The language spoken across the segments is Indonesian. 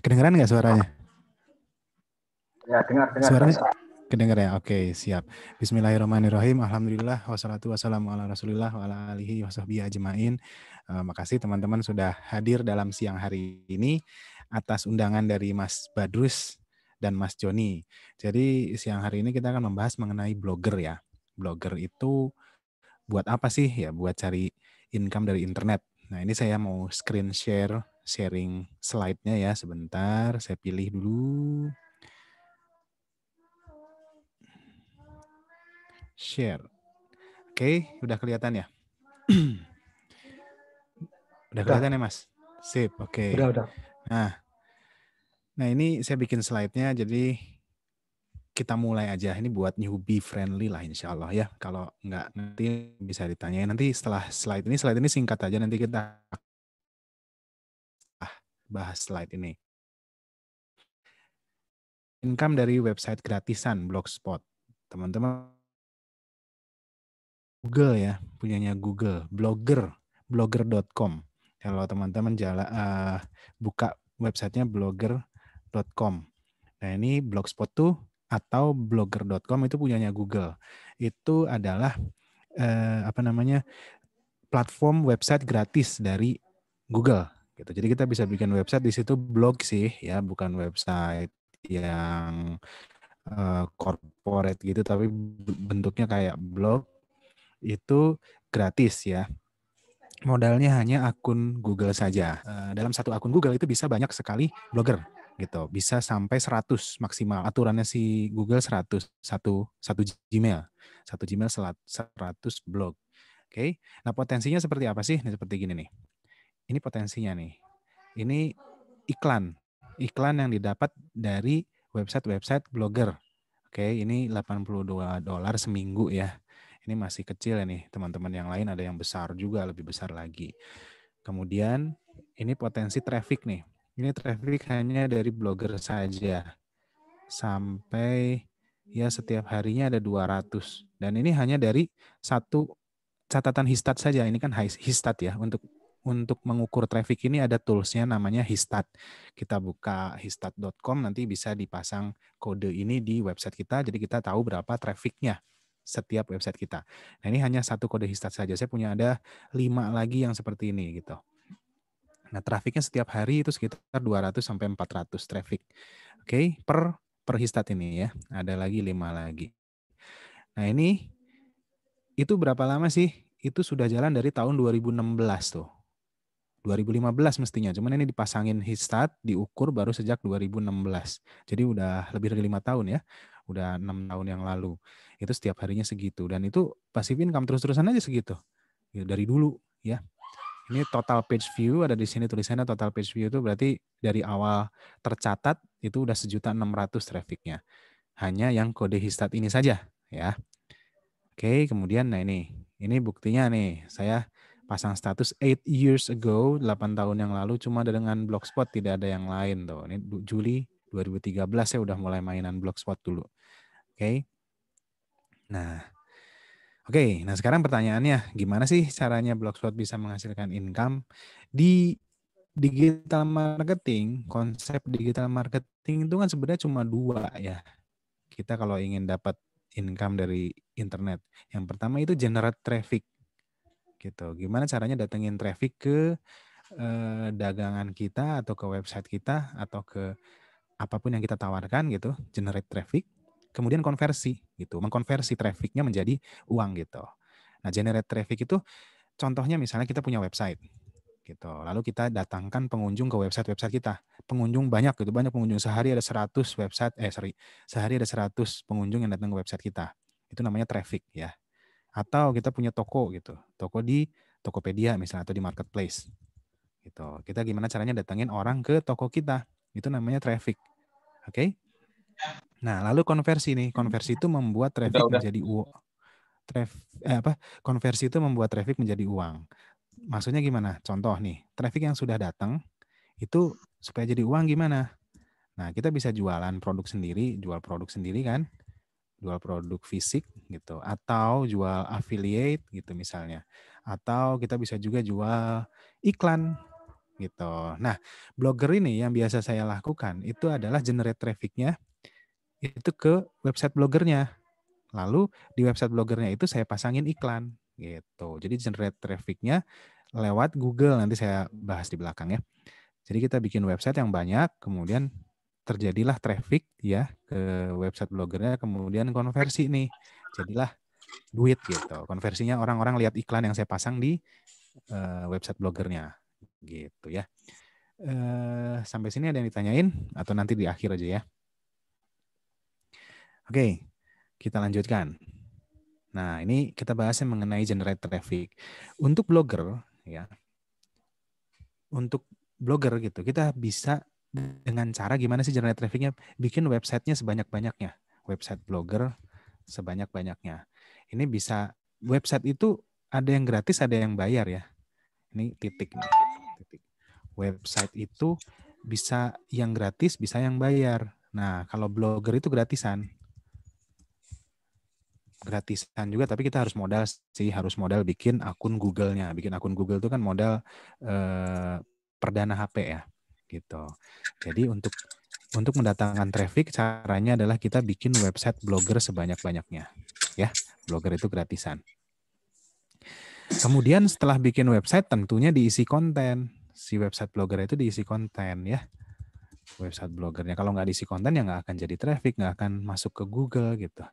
Kedengeran nggak suaranya? Ya, dengar, dengar. Suaranya kedengar ya? Oke, siap. Bismillahirrahmanirrahim. Alhamdulillah, wassalatu wassalamu ala rasulillah wa ala alihi wa ajma'in. Uh, makasih teman-teman sudah hadir dalam siang hari ini atas undangan dari Mas Badrus dan Mas Joni. Jadi siang hari ini kita akan membahas mengenai blogger ya. Blogger itu buat apa sih? Ya buat cari income dari internet. Nah ini saya mau screen share sharing slide-nya ya sebentar. Saya pilih dulu. Share. Oke, udah kelihatan ya? udah kelihatan ya, Mas? Sip, oke. Okay. Udah, udah. Nah, nah ini saya bikin slide-nya jadi kita mulai aja. Ini buat newbie friendly lah insya Allah ya. Kalau nggak nanti bisa ditanyain. Nanti setelah slide ini, slide ini singkat aja. Nanti kita bahas slide ini. Income dari website gratisan Blogspot. Teman-teman Google ya, punyanya Google, Blogger, blogger.com. Kalau teman-teman jala, uh, buka websitenya blogger.com. Nah ini Blogspot tuh atau blogger.com itu punyanya Google. Itu adalah uh, apa namanya platform website gratis dari Google gitu. Jadi kita bisa bikin website di situ blog sih ya, bukan website yang uh, corporate gitu tapi bentuknya kayak blog itu gratis ya. Modalnya hanya akun Google saja. Uh, dalam satu akun Google itu bisa banyak sekali blogger gitu. Bisa sampai 100 maksimal. Aturannya si Google 100 satu satu Gmail. Satu Gmail 100 blog. Oke. Okay. Nah, potensinya seperti apa sih? Nah, seperti gini nih ini potensinya nih. Ini iklan, iklan yang didapat dari website-website blogger. Oke, ini 82 dolar seminggu ya. Ini masih kecil ya nih, teman-teman yang lain ada yang besar juga, lebih besar lagi. Kemudian ini potensi traffic nih. Ini traffic hanya dari blogger saja. Sampai ya setiap harinya ada 200. Dan ini hanya dari satu catatan histat saja. Ini kan histat ya untuk untuk mengukur traffic ini ada toolsnya namanya Histat. Kita buka histat.com nanti bisa dipasang kode ini di website kita jadi kita tahu berapa trafficnya setiap website kita. Nah ini hanya satu kode Histat saja. Saya punya ada lima lagi yang seperti ini gitu. Nah trafiknya setiap hari itu sekitar 200 sampai 400 traffic. Oke okay, per per Histat ini ya. Ada lagi lima lagi. Nah ini itu berapa lama sih? Itu sudah jalan dari tahun 2016 tuh. 2015 mestinya. Cuman ini dipasangin hitstat, diukur baru sejak 2016. Jadi udah lebih dari lima tahun ya. Udah enam tahun yang lalu. Itu setiap harinya segitu. Dan itu pasif income terus-terusan aja segitu. Ya, dari dulu ya. Ini total page view ada di sini tulisannya total page view itu berarti dari awal tercatat itu udah sejuta enam ratus trafficnya. Hanya yang kode hitstat ini saja ya. Oke, kemudian nah ini ini buktinya nih saya pasang status 8 years ago, 8 tahun yang lalu cuma dengan Blogspot tidak ada yang lain tuh. Ini Juli 2013 saya udah mulai mainan Blogspot dulu. Oke. Okay. Nah, oke. Okay. Nah, sekarang pertanyaannya gimana sih caranya Blogspot bisa menghasilkan income di digital marketing, konsep digital marketing itu kan sebenarnya cuma dua ya. Kita kalau ingin dapat income dari internet. Yang pertama itu generate traffic gitu. Gimana caranya datengin traffic ke eh, dagangan kita atau ke website kita atau ke apapun yang kita tawarkan gitu, generate traffic, kemudian konversi gitu, mengkonversi trafficnya menjadi uang gitu. Nah, generate traffic itu contohnya misalnya kita punya website gitu. Lalu kita datangkan pengunjung ke website-website kita. Pengunjung banyak gitu, banyak pengunjung sehari ada 100 website eh sorry, sehari ada 100 pengunjung yang datang ke website kita. Itu namanya traffic ya atau kita punya toko gitu toko di Tokopedia misalnya atau di marketplace gitu kita gimana caranya datangin orang ke toko kita itu namanya traffic oke okay? nah lalu konversi nih konversi itu membuat traffic udah, menjadi uang traf eh, apa konversi itu membuat traffic menjadi uang maksudnya gimana contoh nih traffic yang sudah datang itu supaya jadi uang gimana nah kita bisa jualan produk sendiri jual produk sendiri kan jual produk fisik gitu atau jual affiliate gitu misalnya atau kita bisa juga jual iklan gitu. Nah, blogger ini yang biasa saya lakukan itu adalah generate trafficnya itu ke website blogernya. Lalu di website blogernya itu saya pasangin iklan gitu. Jadi generate trafficnya lewat Google nanti saya bahas di belakang ya. Jadi kita bikin website yang banyak, kemudian terjadilah traffic ya ke website blogernya kemudian konversi nih jadilah duit gitu konversinya orang-orang lihat iklan yang saya pasang di uh, website blogernya gitu ya uh, sampai sini ada yang ditanyain atau nanti di akhir aja ya oke okay, kita lanjutkan nah ini kita bahas mengenai generate traffic untuk blogger ya untuk blogger gitu kita bisa dengan cara gimana sih generate trafficnya? Bikin websitenya sebanyak-banyaknya, website blogger sebanyak-banyaknya. Ini bisa website itu ada yang gratis, ada yang bayar ya. Ini titik Titik. Website itu bisa yang gratis, bisa yang bayar. Nah, kalau blogger itu gratisan. Gratisan juga, tapi kita harus modal sih, harus modal bikin akun Google-nya. Bikin akun Google itu kan modal eh, perdana HP ya gitu. Jadi untuk untuk mendatangkan traffic caranya adalah kita bikin website blogger sebanyak-banyaknya. Ya, blogger itu gratisan. Kemudian setelah bikin website tentunya diisi konten. Si website blogger itu diisi konten ya. Website blogernya kalau nggak diisi konten ya nggak akan jadi traffic, nggak akan masuk ke Google gitu.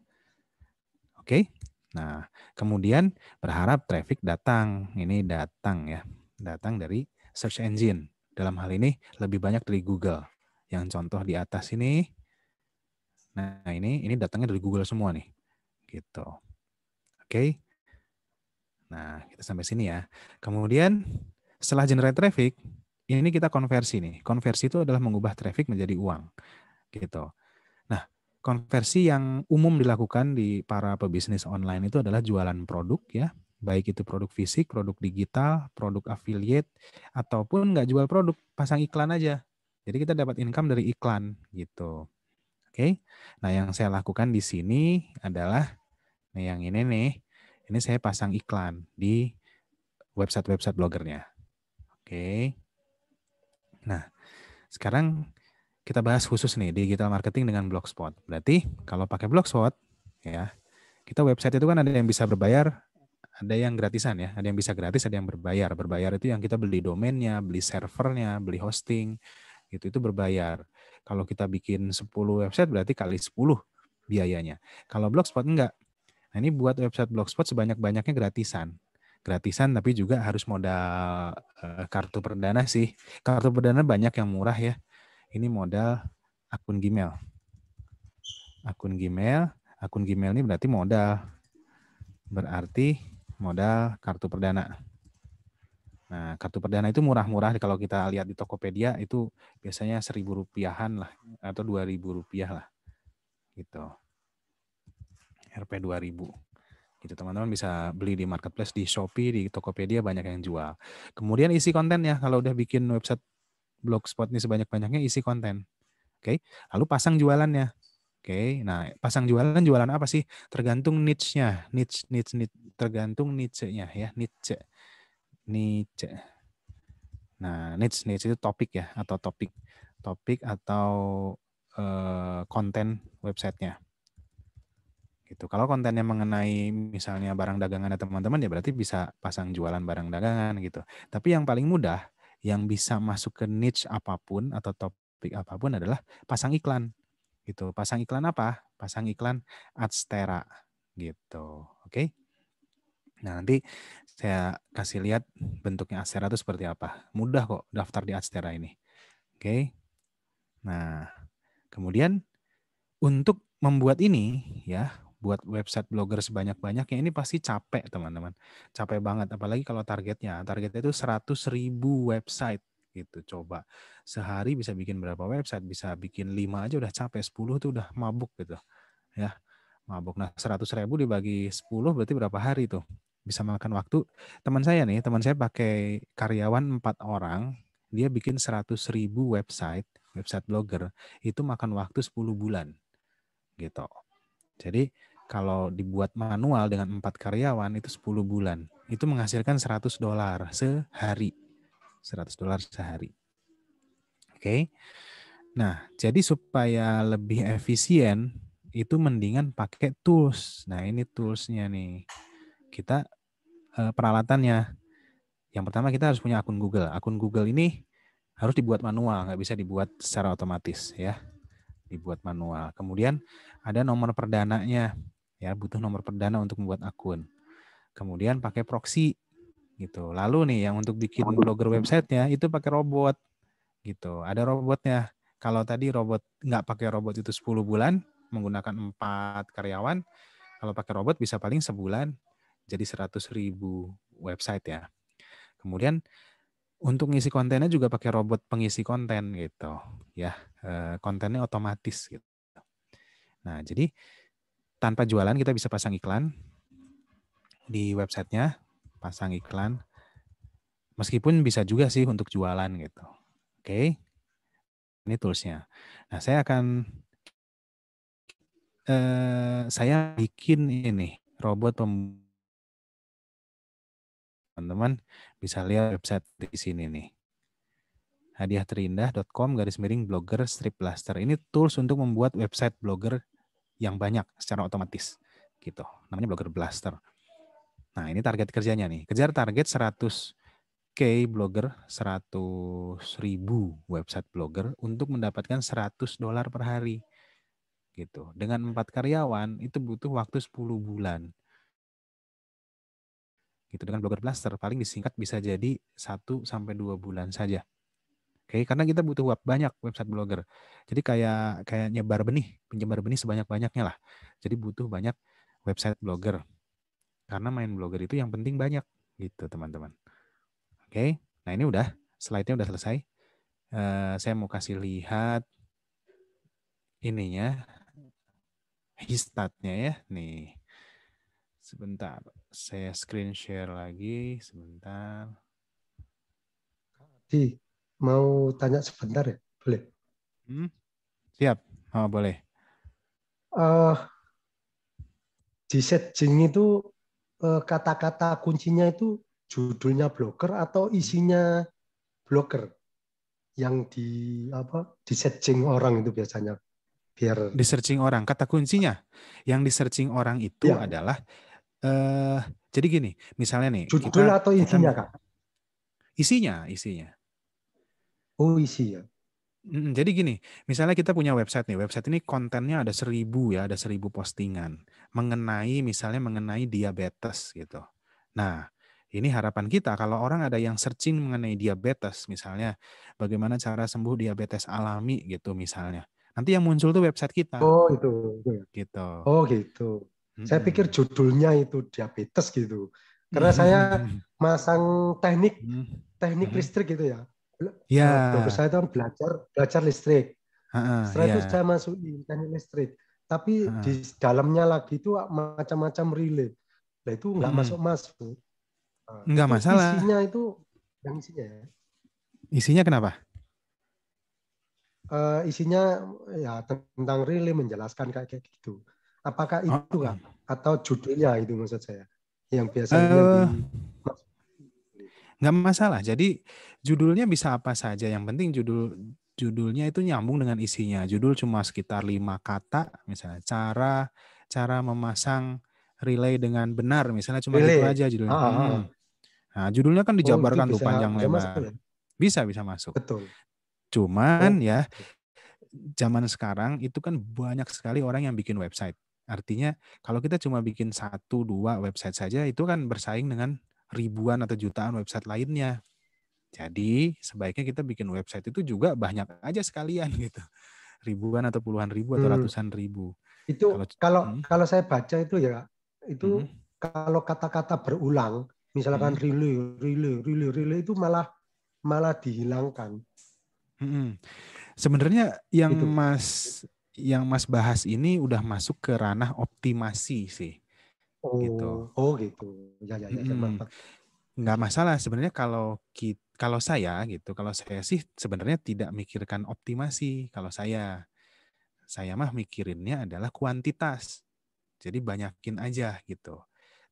Oke, nah kemudian berharap traffic datang. Ini datang ya, datang dari search engine dalam hal ini lebih banyak dari Google. Yang contoh di atas ini, nah ini ini datangnya dari Google semua nih, gitu. Oke, okay. nah kita sampai sini ya. Kemudian setelah generate traffic, ini kita konversi nih. Konversi itu adalah mengubah traffic menjadi uang, gitu. Nah, konversi yang umum dilakukan di para pebisnis online itu adalah jualan produk ya, baik itu produk fisik, produk digital, produk affiliate, ataupun nggak jual produk, pasang iklan aja. Jadi kita dapat income dari iklan gitu. Oke, nah yang saya lakukan di sini adalah nah yang ini nih, ini saya pasang iklan di website-website blogernya. Oke, nah sekarang kita bahas khusus nih digital marketing dengan blogspot. Berarti kalau pakai blogspot ya kita website itu kan ada yang bisa berbayar, ada yang gratisan ya, ada yang bisa gratis, ada yang berbayar. Berbayar itu yang kita beli domainnya, beli servernya, beli hosting, gitu itu berbayar. Kalau kita bikin 10 website berarti kali 10 biayanya. Kalau Blogspot enggak. Nah, ini buat website Blogspot sebanyak-banyaknya gratisan. Gratisan tapi juga harus modal eh, kartu perdana sih. Kartu perdana banyak yang murah ya. Ini modal akun Gmail. Akun Gmail, akun Gmail ini berarti modal. Berarti modal kartu perdana. Nah, kartu perdana itu murah-murah kalau kita lihat di Tokopedia itu biasanya seribu rupiahan lah atau dua ribu rupiah lah. Gitu. RP 2000 gitu teman-teman bisa beli di marketplace di Shopee di Tokopedia banyak yang jual kemudian isi konten ya kalau udah bikin website blogspot ini sebanyak-banyaknya isi konten oke lalu pasang jualannya Oke, nah pasang jualan kan jualan apa sih? Tergantung niche-nya, niche niche niche tergantung niche-nya ya, niche. Niche. Nah, niche niche itu topik ya atau topik topik atau konten eh, konten websitenya gitu. Kalau kontennya mengenai misalnya barang dagangan ya teman-teman ya berarti bisa pasang jualan barang dagangan gitu. Tapi yang paling mudah yang bisa masuk ke niche apapun atau topik apapun adalah pasang iklan gitu. Pasang iklan apa? Pasang iklan Adstera gitu. Oke. Okay? Nah, nanti saya kasih lihat bentuknya Adstera itu seperti apa. Mudah kok daftar di Adstera ini. Oke. Okay? Nah, kemudian untuk membuat ini ya, buat website blogger sebanyak-banyaknya ini pasti capek teman-teman. Capek banget apalagi kalau targetnya. Targetnya itu seratus ribu website gitu coba sehari bisa bikin berapa website bisa bikin lima aja udah capek sepuluh tuh udah mabuk gitu ya mabuk nah seratus ribu dibagi sepuluh berarti berapa hari tuh bisa makan waktu teman saya nih teman saya pakai karyawan empat orang dia bikin seratus ribu website website blogger itu makan waktu sepuluh bulan gitu jadi kalau dibuat manual dengan empat karyawan itu 10 bulan itu menghasilkan 100 dolar sehari 100 dolar sehari. Oke. Okay? Nah, jadi supaya lebih efisien itu mendingan pakai tools. Nah, ini toolsnya nih. Kita eh, peralatannya. Yang pertama kita harus punya akun Google. Akun Google ini harus dibuat manual, nggak bisa dibuat secara otomatis ya. Dibuat manual. Kemudian ada nomor perdananya. Ya, butuh nomor perdana untuk membuat akun. Kemudian pakai proxy gitu. Lalu nih yang untuk bikin blogger websitenya itu pakai robot gitu. Ada robotnya. Kalau tadi robot nggak pakai robot itu 10 bulan menggunakan empat karyawan, kalau pakai robot bisa paling sebulan jadi 100 ribu website ya. Kemudian untuk ngisi kontennya juga pakai robot pengisi konten gitu ya eh, kontennya otomatis gitu nah jadi tanpa jualan kita bisa pasang iklan di websitenya pasang iklan. Meskipun bisa juga sih untuk jualan gitu. Oke. Okay? Ini toolsnya. Nah, saya akan eh, saya bikin ini robot teman-teman bisa lihat website di sini nih hadiahterindah.com garis miring blogger strip blaster ini tools untuk membuat website blogger yang banyak secara otomatis gitu namanya blogger blaster Nah, ini target kerjanya nih. Kejar target 100K blogger, 100 ribu website blogger untuk mendapatkan 100 dolar per hari. gitu. Dengan empat karyawan, itu butuh waktu 10 bulan. Gitu. Dengan blogger blaster, paling disingkat bisa jadi 1 sampai 2 bulan saja. Oke, karena kita butuh web banyak website blogger. Jadi kayak kayak nyebar benih, penyebar benih sebanyak-banyaknya lah. Jadi butuh banyak website blogger. Karena main blogger itu yang penting banyak gitu teman-teman. Oke, okay. nah ini udah slide-nya udah selesai. Uh, saya mau kasih lihat ininya histatnya ya nih sebentar saya screen share lagi sebentar di mau tanya sebentar ya boleh hmm? siap oh, boleh uh, eh, di setting itu Eh, kata-kata kuncinya itu judulnya blogger atau isinya blogger yang di apa di searching orang itu biasanya biar di searching orang kata kuncinya yang di searching orang itu ya. adalah eh, jadi gini misalnya nih judul kita, atau isinya kita, kak isinya isinya oh isinya jadi gini, misalnya kita punya website nih, website ini kontennya ada seribu ya, ada seribu postingan mengenai misalnya mengenai diabetes gitu. Nah, ini harapan kita kalau orang ada yang searching mengenai diabetes misalnya, bagaimana cara sembuh diabetes alami gitu misalnya. Nanti yang muncul tuh website kita. Oh itu. Ya? Gitu. Oh gitu. hmm Saya pikir judulnya itu diabetes gitu, karena hmm saya masang teknik teknik hmm listrik gitu ya. Ya. Nah, dokter saya itu kan belajar belajar listrik. Uh, Setelah yeah. itu ya. saya masuk di teknik listrik. Tapi uh. di dalamnya lagi itu macam-macam relay. Nah itu nggak hmm. masuk-masuk. Nah, nggak masalah. Isinya itu yang isinya ya. Isinya kenapa? Uh, isinya ya tentang relay menjelaskan kayak kayak gitu. Apakah itu oh. kan? Atau judulnya itu maksud saya? Yang biasanya uh. di nggak masalah. Jadi judulnya bisa apa saja. Yang penting judul judulnya itu nyambung dengan isinya. Judul cuma sekitar lima kata, misalnya cara cara memasang relay dengan benar, misalnya cuma gitu relay. itu aja judulnya. Ah, ah, ah, hmm. Nah, judulnya kan oh, gitu dijabarkan oh, tuh panjang lebar. Ya? Bisa bisa masuk. Betul. Cuman oh. ya zaman sekarang itu kan banyak sekali orang yang bikin website. Artinya kalau kita cuma bikin satu dua website saja itu kan bersaing dengan ribuan atau jutaan website lainnya. Jadi sebaiknya kita bikin website itu juga banyak aja sekalian gitu. Ribuan atau puluhan ribu atau hmm. ratusan ribu. Itu kalau kalau, hmm. kalau saya baca itu ya itu hmm. kalau kata-kata berulang misalkan hmm. rile rile rile rile itu malah malah dihilangkan. Hmm. Sebenarnya yang itu. Mas yang Mas bahas ini udah masuk ke ranah optimasi sih. Gitu. Oh, gitu. Oh gitu. Ya ya ya. Hmm. Nggak masalah sebenarnya kalau kita, kalau saya gitu, kalau saya sih sebenarnya tidak mikirkan optimasi kalau saya. Saya mah mikirinnya adalah kuantitas. Jadi banyakin aja gitu.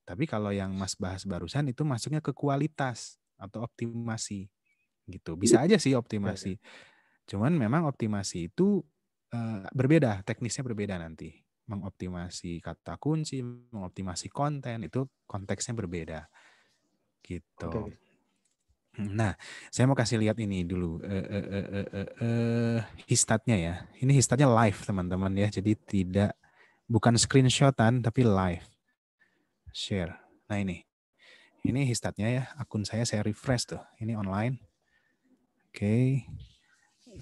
Tapi kalau yang Mas bahas barusan itu masuknya ke kualitas atau optimasi gitu. Bisa aja sih ya, optimasi. Ya. Cuman memang optimasi itu eh, berbeda, teknisnya berbeda nanti mengoptimasi kata kunci, mengoptimasi konten itu konteksnya berbeda. Gitu. Okay. Nah, saya mau kasih lihat ini dulu eh eh eh eh e, e, histatnya ya. Ini histatnya live teman-teman ya. Jadi tidak bukan screenshotan tapi live. Share. Nah, ini. Ini histatnya ya. Akun saya saya refresh tuh. Ini online. Oke. Okay.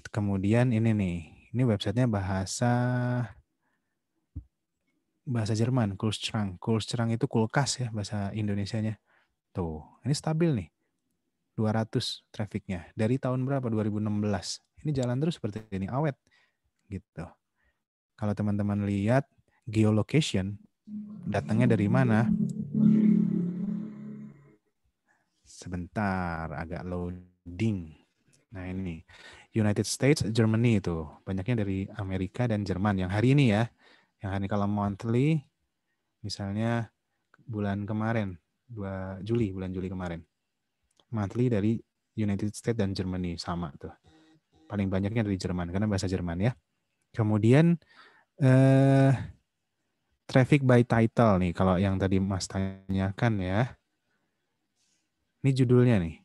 Kemudian ini nih. Ini websitenya bahasa bahasa Jerman, Kühlschrank. Kühlschrank itu kulkas ya bahasa Indonesianya. Tuh, ini stabil nih. 200 trafficnya. Dari tahun berapa? 2016. Ini jalan terus seperti ini, awet. Gitu. Kalau teman-teman lihat geolocation, datangnya dari mana? Sebentar, agak loading. Nah ini, United States, Germany itu. Banyaknya dari Amerika dan Jerman. Yang hari ini ya, Nah, ini kalau monthly, misalnya bulan kemarin, 2 Juli, bulan Juli kemarin. Monthly dari United States dan Germany, sama tuh. Paling banyaknya dari Jerman, karena bahasa Jerman ya. Kemudian, eh, traffic by title nih, kalau yang tadi Mas tanyakan ya. Ini judulnya nih.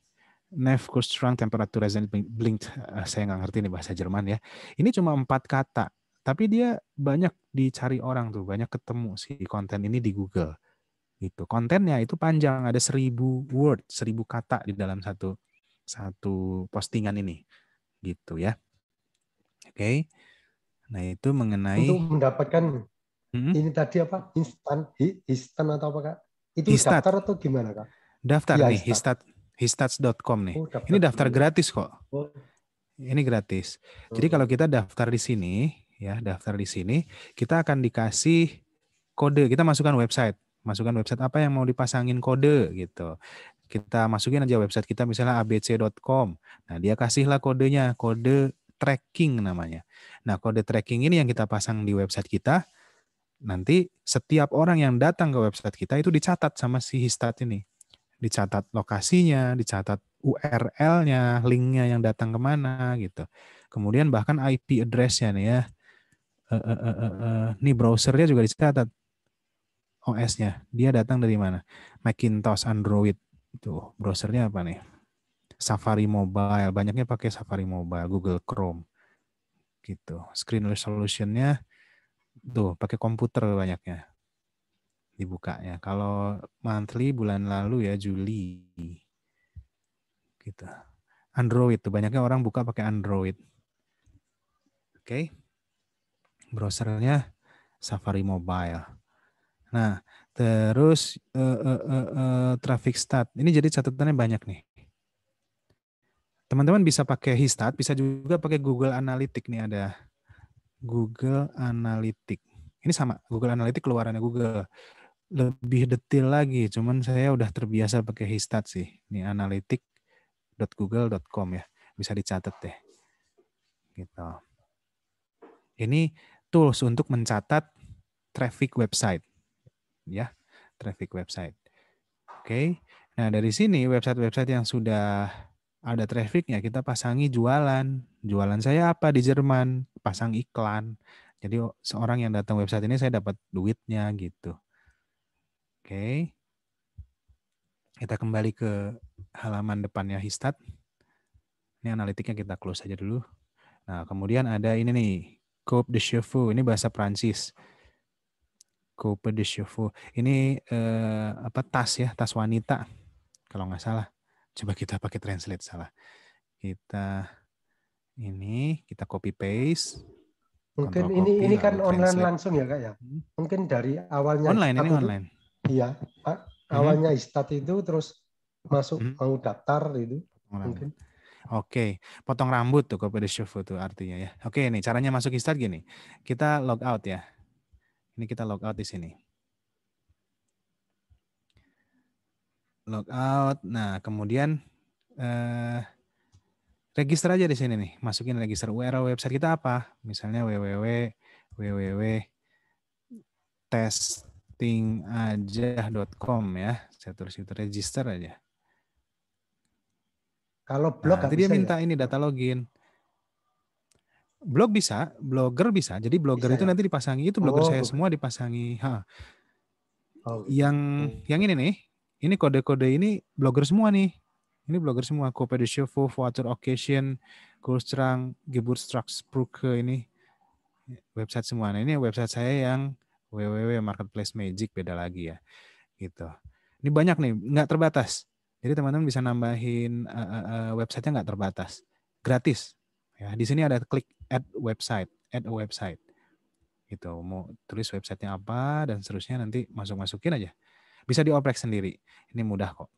Nef Kustrang temperature Resident Blinked. Eh, saya nggak ngerti nih bahasa Jerman ya. Ini cuma empat kata tapi dia banyak dicari orang tuh, banyak ketemu si konten ini di Google. Gitu. Kontennya itu panjang, ada seribu word, seribu kata di dalam satu satu postingan ini. Gitu ya. Oke. Okay. Nah, itu mengenai untuk mendapatkan hmm? ini tadi apa? Instan instan atau apa, Kak? Itu Histat. daftar atau gimana, Kak? Daftar ya, nih, histat histats.com nih. Oh, daftar ini daftar gratis kok. Oh. Ini gratis. Oh. Jadi kalau kita daftar di sini, ya daftar di sini kita akan dikasih kode kita masukkan website masukkan website apa yang mau dipasangin kode gitu kita masukin aja website kita misalnya abc.com nah dia kasihlah kodenya kode tracking namanya nah kode tracking ini yang kita pasang di website kita nanti setiap orang yang datang ke website kita itu dicatat sama si Histat ini. Dicatat lokasinya, dicatat URL-nya, link-nya yang datang kemana gitu. Kemudian bahkan IP address-nya nih ya uh, uh, uh, nih browsernya juga dicatat OS-nya. Dia datang dari mana? Macintosh, Android. Itu browsernya apa nih? Safari Mobile. Banyaknya pakai Safari Mobile, Google Chrome. Gitu. Screen resolution-nya tuh pakai komputer banyaknya. Dibukanya. Kalau monthly bulan lalu ya Juli. Gitu. Android tuh banyaknya orang buka pakai Android. Oke. Okay browsernya Safari Mobile. Nah, terus uh, uh, uh, uh, traffic stat. Ini jadi catatannya banyak nih. Teman-teman bisa pakai Histat, bisa juga pakai Google Analytics nih ada. Google Analytics. Ini sama, Google Analytics keluarannya Google. Lebih detail lagi, cuman saya udah terbiasa pakai Histat sih. Ini analytics.google.com ya. Bisa dicatat deh. Gitu. Ini tools untuk mencatat traffic website. Ya, traffic website. Oke. Okay. Nah, dari sini website-website yang sudah ada trafficnya kita pasangi jualan. Jualan saya apa di Jerman? Pasang iklan. Jadi seorang yang datang website ini saya dapat duitnya gitu. Oke. Okay. Kita kembali ke halaman depannya Histat. Ini analitiknya kita close aja dulu. Nah, kemudian ada ini nih, Coupe de Chevaux ini bahasa Prancis. Coupe de Chevaux ini eh, apa tas ya tas wanita kalau nggak salah. Coba kita pakai translate salah. Kita ini kita copy paste. Mungkin copy, ini ini kan online translate. langsung ya kak ya. Hmm. Mungkin dari awalnya online ini online. Iya pak, hmm. awalnya istat itu terus masuk -hmm. mau daftar itu mungkin. Oke, potong rambut tuh kepada shufu tuh artinya ya. Oke, ini caranya masuk start gini. Kita log out ya. Ini kita log out di sini. Log out. Nah, kemudian eh, register aja di sini nih. Masukin register URL website kita apa? Misalnya www www testingaja.com ya. Saya tulis itu register aja. Kalau nah, blog nah, nanti dia minta ya? ini data login. Blog bisa, blogger bisa. Jadi blogger bisa, itu ya? nanti dipasangi itu blogger oh, saya semua dipasangi. Ha. Oh, gitu. Yang okay. yang ini nih, ini kode-kode ini blogger semua nih. Ini blogger semua. Kope de Water Occasion, Gulstrang, Geburtstragsbrücke ini website semua. Nah, ini website saya yang www marketplace magic beda lagi ya. Gitu. Ini banyak nih, nggak terbatas. Jadi teman-teman bisa nambahin uh, uh, uh, websitenya nggak terbatas, gratis. Ya, di sini ada klik add website, add a website. Gitu, mau tulis websitenya apa dan seterusnya nanti masuk-masukin aja. Bisa dioprek sendiri, ini mudah kok.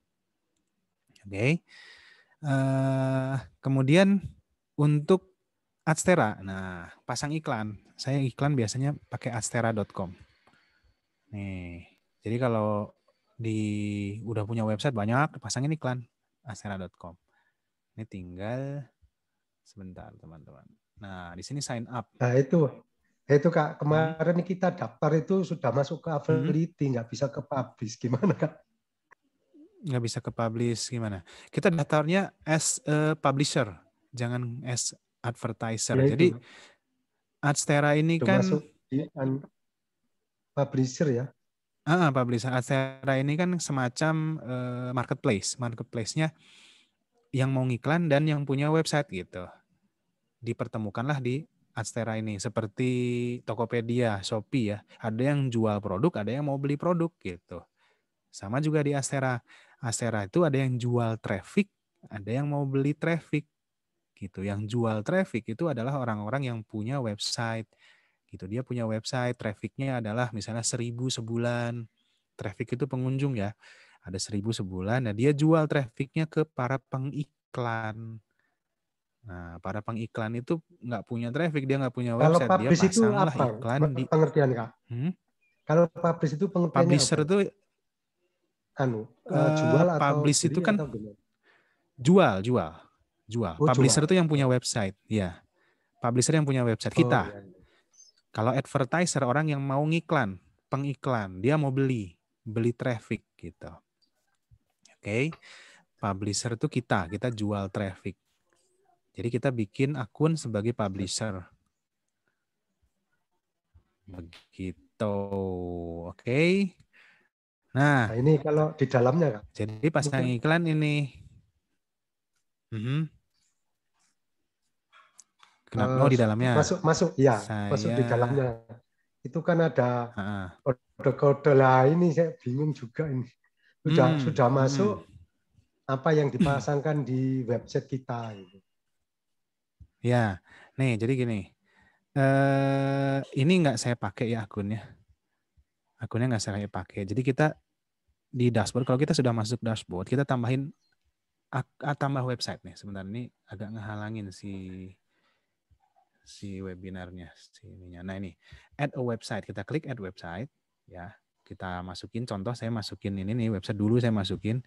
Oke, okay. uh, kemudian untuk Adstera, nah pasang iklan, saya iklan biasanya pakai adstera.com. Nih, jadi kalau di udah punya website banyak pasangin iklan asera.com ini tinggal sebentar teman-teman nah di sini sign up nah itu eh, itu kak hmm. kemarin hmm. kita daftar itu sudah masuk ke availability hmm. nggak bisa ke publish gimana kak nggak bisa ke publish gimana kita daftarnya as a publisher jangan as advertiser ya, jadi Adstera ini kan masuk di publisher ya Ah, publisher Adsera ini kan semacam uh, marketplace. Marketplace-nya yang mau ngiklan dan yang punya website gitu. Dipertemukanlah di Astra ini seperti Tokopedia, Shopee ya. Ada yang jual produk, ada yang mau beli produk gitu. Sama juga di Astera. Astera itu ada yang jual traffic, ada yang mau beli traffic gitu. Yang jual traffic itu adalah orang-orang yang punya website, gitu dia punya website trafficnya adalah misalnya seribu sebulan traffic itu pengunjung ya ada seribu sebulan nah dia jual trafficnya ke para pengiklan Nah, para pengiklan itu nggak punya traffic, dia nggak punya website, Kalau dia pasang lah iklan di pengertian kak. Hmm? Kalau publish itu pengertian Publisher apa? itu anu uh, jual atau publish itu kan jual, jual, jual. Oh, publisher jual. itu yang punya website, ya. Publisher yang punya website oh, kita. oh, iya. iya. Kalau advertiser orang yang mau ngiklan, pengiklan, dia mau beli, beli traffic gitu. Oke. Okay? Publisher itu kita, kita jual traffic. Jadi kita bikin akun sebagai publisher. Begitu. Oke. Okay. Nah, nah, ini kalau di dalamnya Kak. Jadi pasang iklan ini. Mm -hmm. Kenapa? Uh, oh di dalamnya. Masuk masuk ya, saya... masuk di dalamnya. Itu kan ada kode-kode lah ini saya bingung juga ini. Sudah hmm. sudah hmm. masuk hmm. apa yang dipasangkan di website kita gitu. Ya. Nih, jadi gini. Eh ini nggak saya pakai ya akunnya. Akunnya nggak saya pakai. Jadi kita di dashboard kalau kita sudah masuk dashboard, kita tambahin tambah website nih. Sebentar ini agak ngehalangin si si webinarnya si ininya. Nah ini add a website kita klik add website ya kita masukin contoh saya masukin ini nih website dulu saya masukin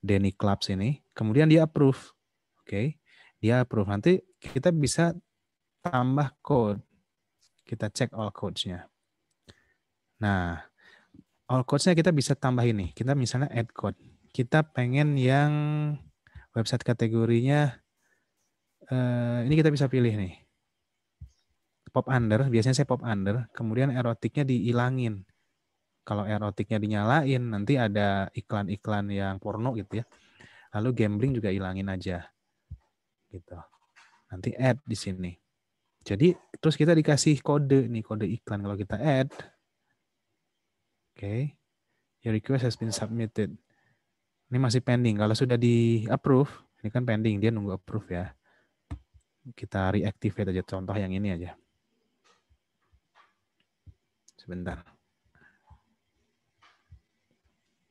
Denny Clubs ini kemudian dia approve oke okay. dia approve nanti kita bisa tambah code kita cek all codesnya. nah all codesnya kita bisa tambah ini kita misalnya add code kita pengen yang website kategorinya eh, ini kita bisa pilih nih pop under, biasanya saya pop under, kemudian erotiknya diilangin. Kalau erotiknya dinyalain, nanti ada iklan-iklan yang porno gitu ya. Lalu gambling juga ilangin aja. Gitu. Nanti add di sini. Jadi terus kita dikasih kode nih, kode iklan kalau kita add. Oke. Okay. Your request has been submitted. Ini masih pending. Kalau sudah di approve, ini kan pending, dia nunggu approve ya. Kita reactivate aja contoh yang ini aja. Sebentar.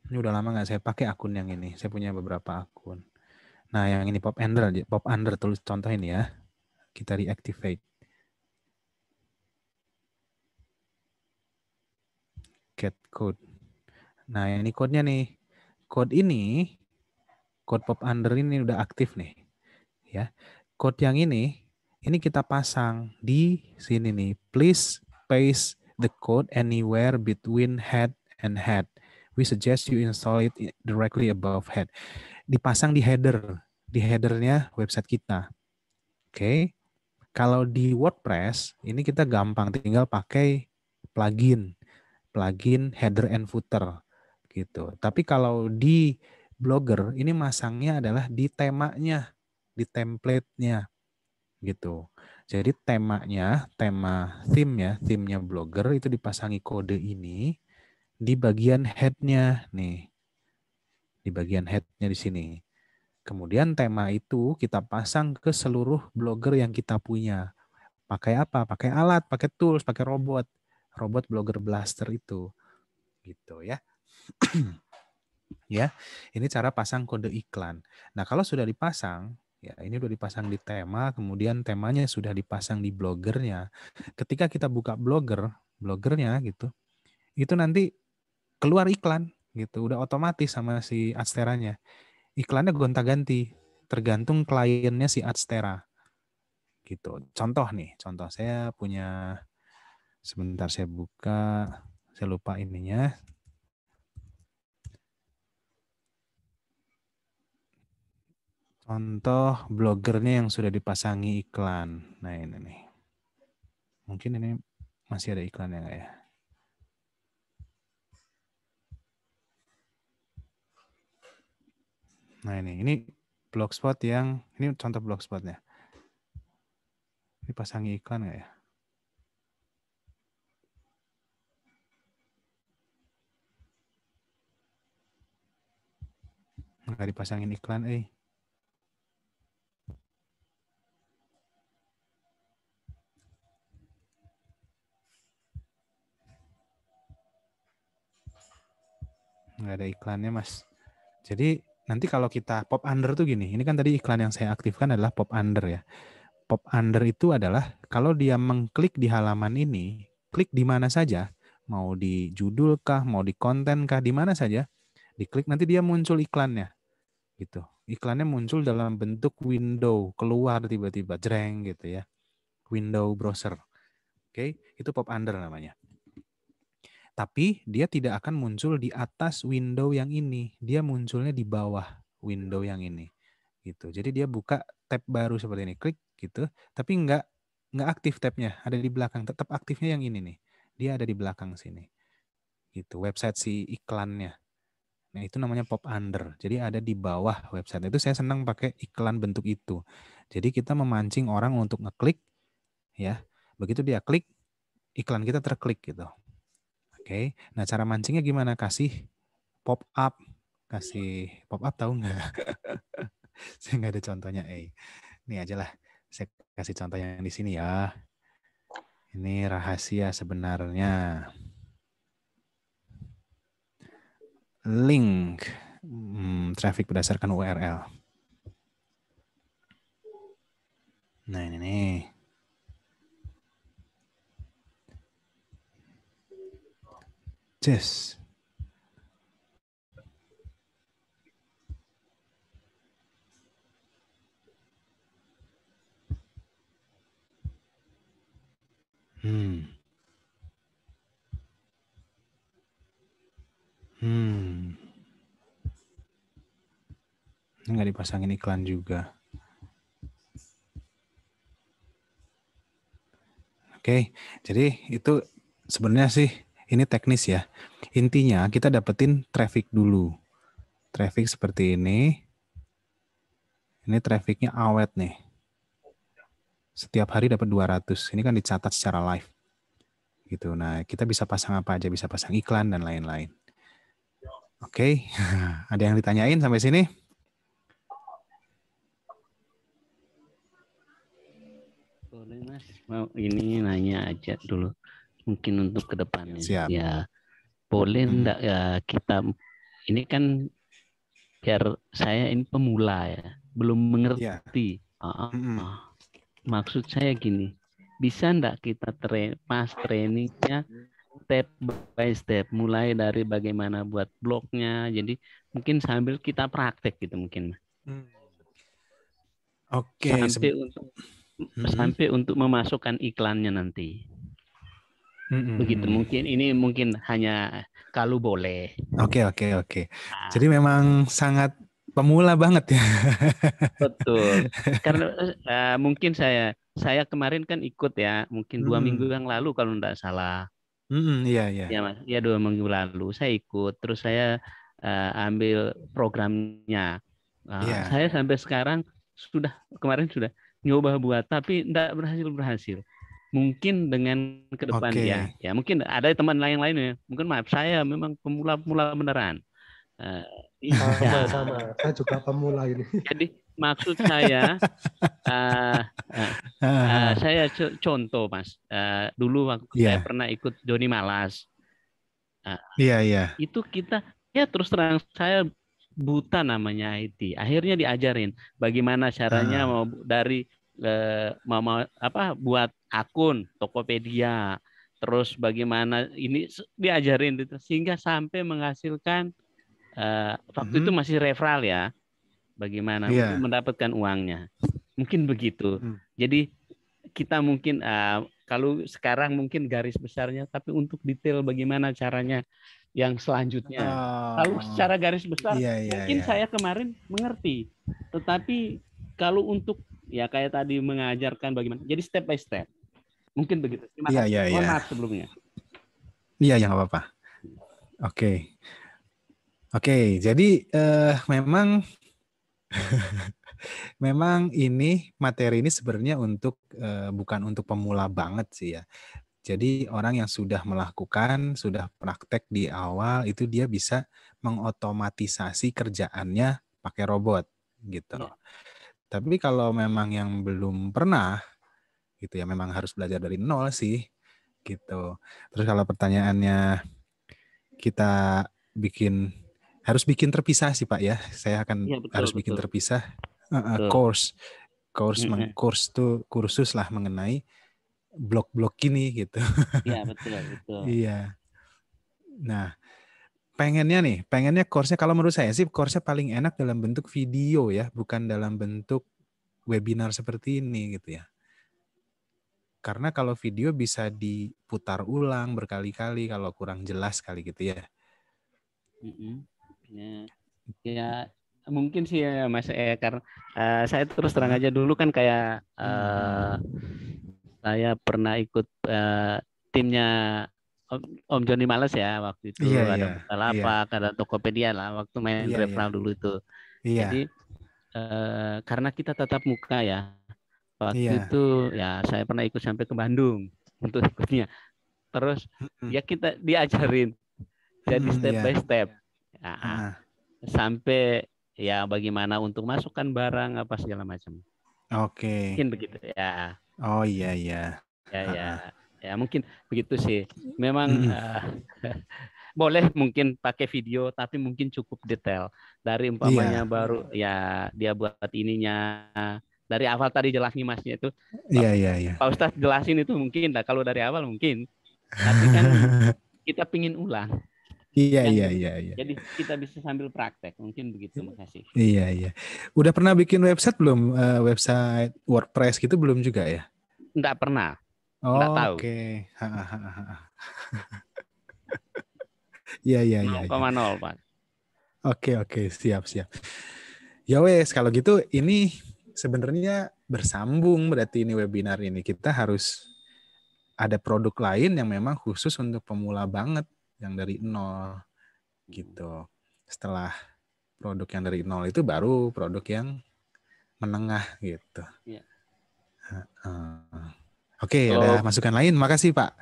Ini udah lama nggak saya pakai akun yang ini. Saya punya beberapa akun. Nah, yang ini pop under, pop under tulis contoh ini ya. Kita reactivate. Get code. Nah, ini kodenya nih. Code ini, code pop under ini udah aktif nih. Ya. Code yang ini, ini kita pasang di sini nih. Please paste the code anywhere between head and head. We suggest you install it directly above head. Dipasang di header, di headernya website kita. Oke. Okay. Kalau di WordPress, ini kita gampang tinggal pakai plugin, plugin header and footer gitu. Tapi kalau di Blogger ini masangnya adalah di temanya, di template-nya gitu. Jadi temanya, tema theme ya, theme-nya blogger itu dipasangi kode ini di bagian headnya nih. Di bagian headnya di sini. Kemudian tema itu kita pasang ke seluruh blogger yang kita punya. Pakai apa? Pakai alat, pakai tools, pakai robot. Robot blogger blaster itu. Gitu ya. ya. Ini cara pasang kode iklan. Nah, kalau sudah dipasang, Ya, ini sudah dipasang di tema, kemudian temanya sudah dipasang di blogernya. Ketika kita buka blogger, blogernya gitu, itu nanti keluar iklan gitu, udah otomatis sama si adsteranya. Iklannya gonta-ganti, tergantung kliennya si adstera. Gitu. Contoh nih, contoh saya punya sebentar saya buka, saya lupa ininya. Contoh blogernya yang sudah dipasangi iklan. Nah ini nih. Mungkin ini masih ada iklannya nggak ya? Nah ini, ini blogspot yang, ini contoh blogspotnya. Ini pasangi iklan nggak ya? Nggak dipasangin iklan, eh. nggak ada iklannya mas jadi nanti kalau kita pop under tuh gini ini kan tadi iklan yang saya aktifkan adalah pop under ya pop under itu adalah kalau dia mengklik di halaman ini klik di mana saja mau di judul kah mau di konten kah di mana saja diklik nanti dia muncul iklannya gitu iklannya muncul dalam bentuk window keluar tiba-tiba jreng gitu ya window browser oke okay? itu pop under namanya tapi dia tidak akan muncul di atas window yang ini. Dia munculnya di bawah window yang ini. Gitu. Jadi dia buka tab baru seperti ini, klik gitu. Tapi nggak nggak aktif tabnya, ada di belakang. Tetap aktifnya yang ini nih. Dia ada di belakang sini. Gitu, website si iklannya. Nah, itu namanya pop under. Jadi ada di bawah website. Itu saya senang pakai iklan bentuk itu. Jadi kita memancing orang untuk ngeklik ya. Begitu dia klik, iklan kita terklik gitu. Oke. Nah, cara mancingnya gimana? Kasih pop up. Kasih pop up tahu nggak? Saya nggak ada contohnya. Eh, ini aja lah. Saya kasih contoh yang di sini ya. Ini rahasia sebenarnya. Link hmm, traffic berdasarkan URL. Nah ini nih. this. Hmm. Hmm. Nggak dipasangin iklan juga. Oke, jadi itu sebenarnya sih ini teknis ya. Intinya kita dapetin traffic dulu. Traffic seperti ini. Ini trafficnya awet nih. Setiap hari dapat 200. Ini kan dicatat secara live. Gitu. Nah, kita bisa pasang apa aja, bisa pasang iklan dan lain-lain. Oke, okay. ada yang ditanyain sampai sini? Boleh mas, mau ini nanya aja dulu mungkin untuk kedepannya. Siap. Ya boleh enggak hmm. ya kita ini kan biar saya ini pemula ya belum iya. mengerti. Ya. hmm. Maksud saya gini, bisa enggak kita tra pas trainingnya step by step mulai dari bagaimana buat blognya jadi mungkin sambil kita praktek gitu mungkin hmm. oke okay. sampai untuk hmm. sampai untuk memasukkan iklannya nanti hmm Begitu mungkin ini mungkin hanya kalau boleh. Oke okay, oke okay, oke. Okay. Nah. Jadi memang sangat pemula banget ya. Betul. Karena uh, mungkin saya saya kemarin kan ikut ya, mungkin dua minggu yang lalu kalau tidak salah. Iya iya iya. Ya mas, ya dua minggu lalu saya ikut, terus saya uh, ambil programnya. Uh, eh, yeah. Saya sampai sekarang sudah kemarin sudah nyoba buat tapi tidak berhasil berhasil mungkin dengan ke depan okay. ya. Ya mungkin ada teman lain lain ya Mungkin maaf saya memang pemula-pemula beneran. Uh, iya. Sama, sama. Saya juga pemula ini. Jadi maksud saya, uh, uh, uh, saya contoh mas. Uh, dulu waktu yeah. saya pernah ikut Joni Malas. Eh, iya uh, yeah, iya. Yeah. Itu kita ya terus terang saya buta namanya IT. Akhirnya diajarin bagaimana caranya uh. mau dari apa buat akun Tokopedia terus bagaimana ini diajarin gitu. sehingga sampai menghasilkan eh, waktu mm -hmm. itu mhm. masih referral ya bagaimana yeah. mendapatkan uangnya mungkin begitu mm. jadi kita mungkin eh, kalau sekarang mungkin garis besarnya tapi untuk detail bagaimana caranya yang selanjutnya oh, kalau secara garis besar yeah, yeah, mungkin yeah. saya kemarin mengerti tetapi kalau untuk ya kayak tadi mengajarkan bagaimana. Jadi step by step. Mungkin begitu. Terima iya, kasih. Ya, ya, maaf sebelumnya. Iya, yang apa-apa. Oke. Okay. Oke, okay, jadi uh, memang memang ini materi ini sebenarnya untuk uh, bukan untuk pemula banget sih ya. Jadi orang yang sudah melakukan, sudah praktek di awal itu dia bisa mengotomatisasi kerjaannya pakai robot gitu. Yeah. Tapi kalau memang yang belum pernah gitu ya memang harus belajar dari nol sih gitu. Terus kalau pertanyaannya kita bikin harus bikin terpisah sih Pak ya. Saya akan ya, betul, harus betul. bikin terpisah uh, uh, course course mm -hmm. meng course tuh kursus lah mengenai blok-blok ini gitu. Iya betul betul. Iya. Nah, pengennya nih, pengennya course kalau menurut saya sih course paling enak dalam bentuk video ya, bukan dalam bentuk webinar seperti ini gitu ya. Karena kalau video bisa diputar ulang berkali-kali kalau kurang jelas kali gitu ya. Mm -hmm. ya, ya mungkin sih ya Mas ya, eh karena uh, saya terus terang aja dulu kan kayak uh, saya pernah ikut uh, timnya Om, Om Joni males ya waktu itu yeah, ada yeah, apa yeah. ada Tokopedia lah waktu main yeah, yeah. dulu itu. Yeah. Jadi eh, karena kita tatap muka ya. Waktu yeah. itu ya saya pernah ikut sampai ke Bandung untuk ikutnya. Terus ya kita diajarin jadi step yeah. by step. Ya, nah. Sampai ya bagaimana untuk masukkan barang apa segala macam. Oke. Okay. Mungkin begitu ya. Oh iya iya. Ya ya. Ya mungkin begitu sih. Iya. Memang hmm. uh, boleh mungkin pakai video tapi mungkin cukup detail dari umpamanya yeah. baru ya dia buat ininya dari awal tadi jelasin masnya itu. Iya yeah, iya yeah, Yeah. Pak Ustadz jelasin itu mungkin lah kalau dari awal mungkin. Tapi kan kita pingin ulang. Iya kan iya iya iya. Jadi kita bisa sambil praktek mungkin begitu makasih Iya iya. Udah pernah bikin website belum eh, website WordPress gitu belum juga ya? Enggak pernah. Oh, nggak tahu. Oke. Iya iya iya. 0,0 iya. pak. Oke oke siap siap. Ya wes kalau gitu ini sebenarnya bersambung berarti ini webinar ini kita harus ada produk lain yang memang khusus untuk pemula banget yang dari nol gitu. Setelah produk yang dari nol itu baru produk yang menengah gitu. Iya. Uh, uh. Oke, okay, ada masukan lain. Makasih Pak.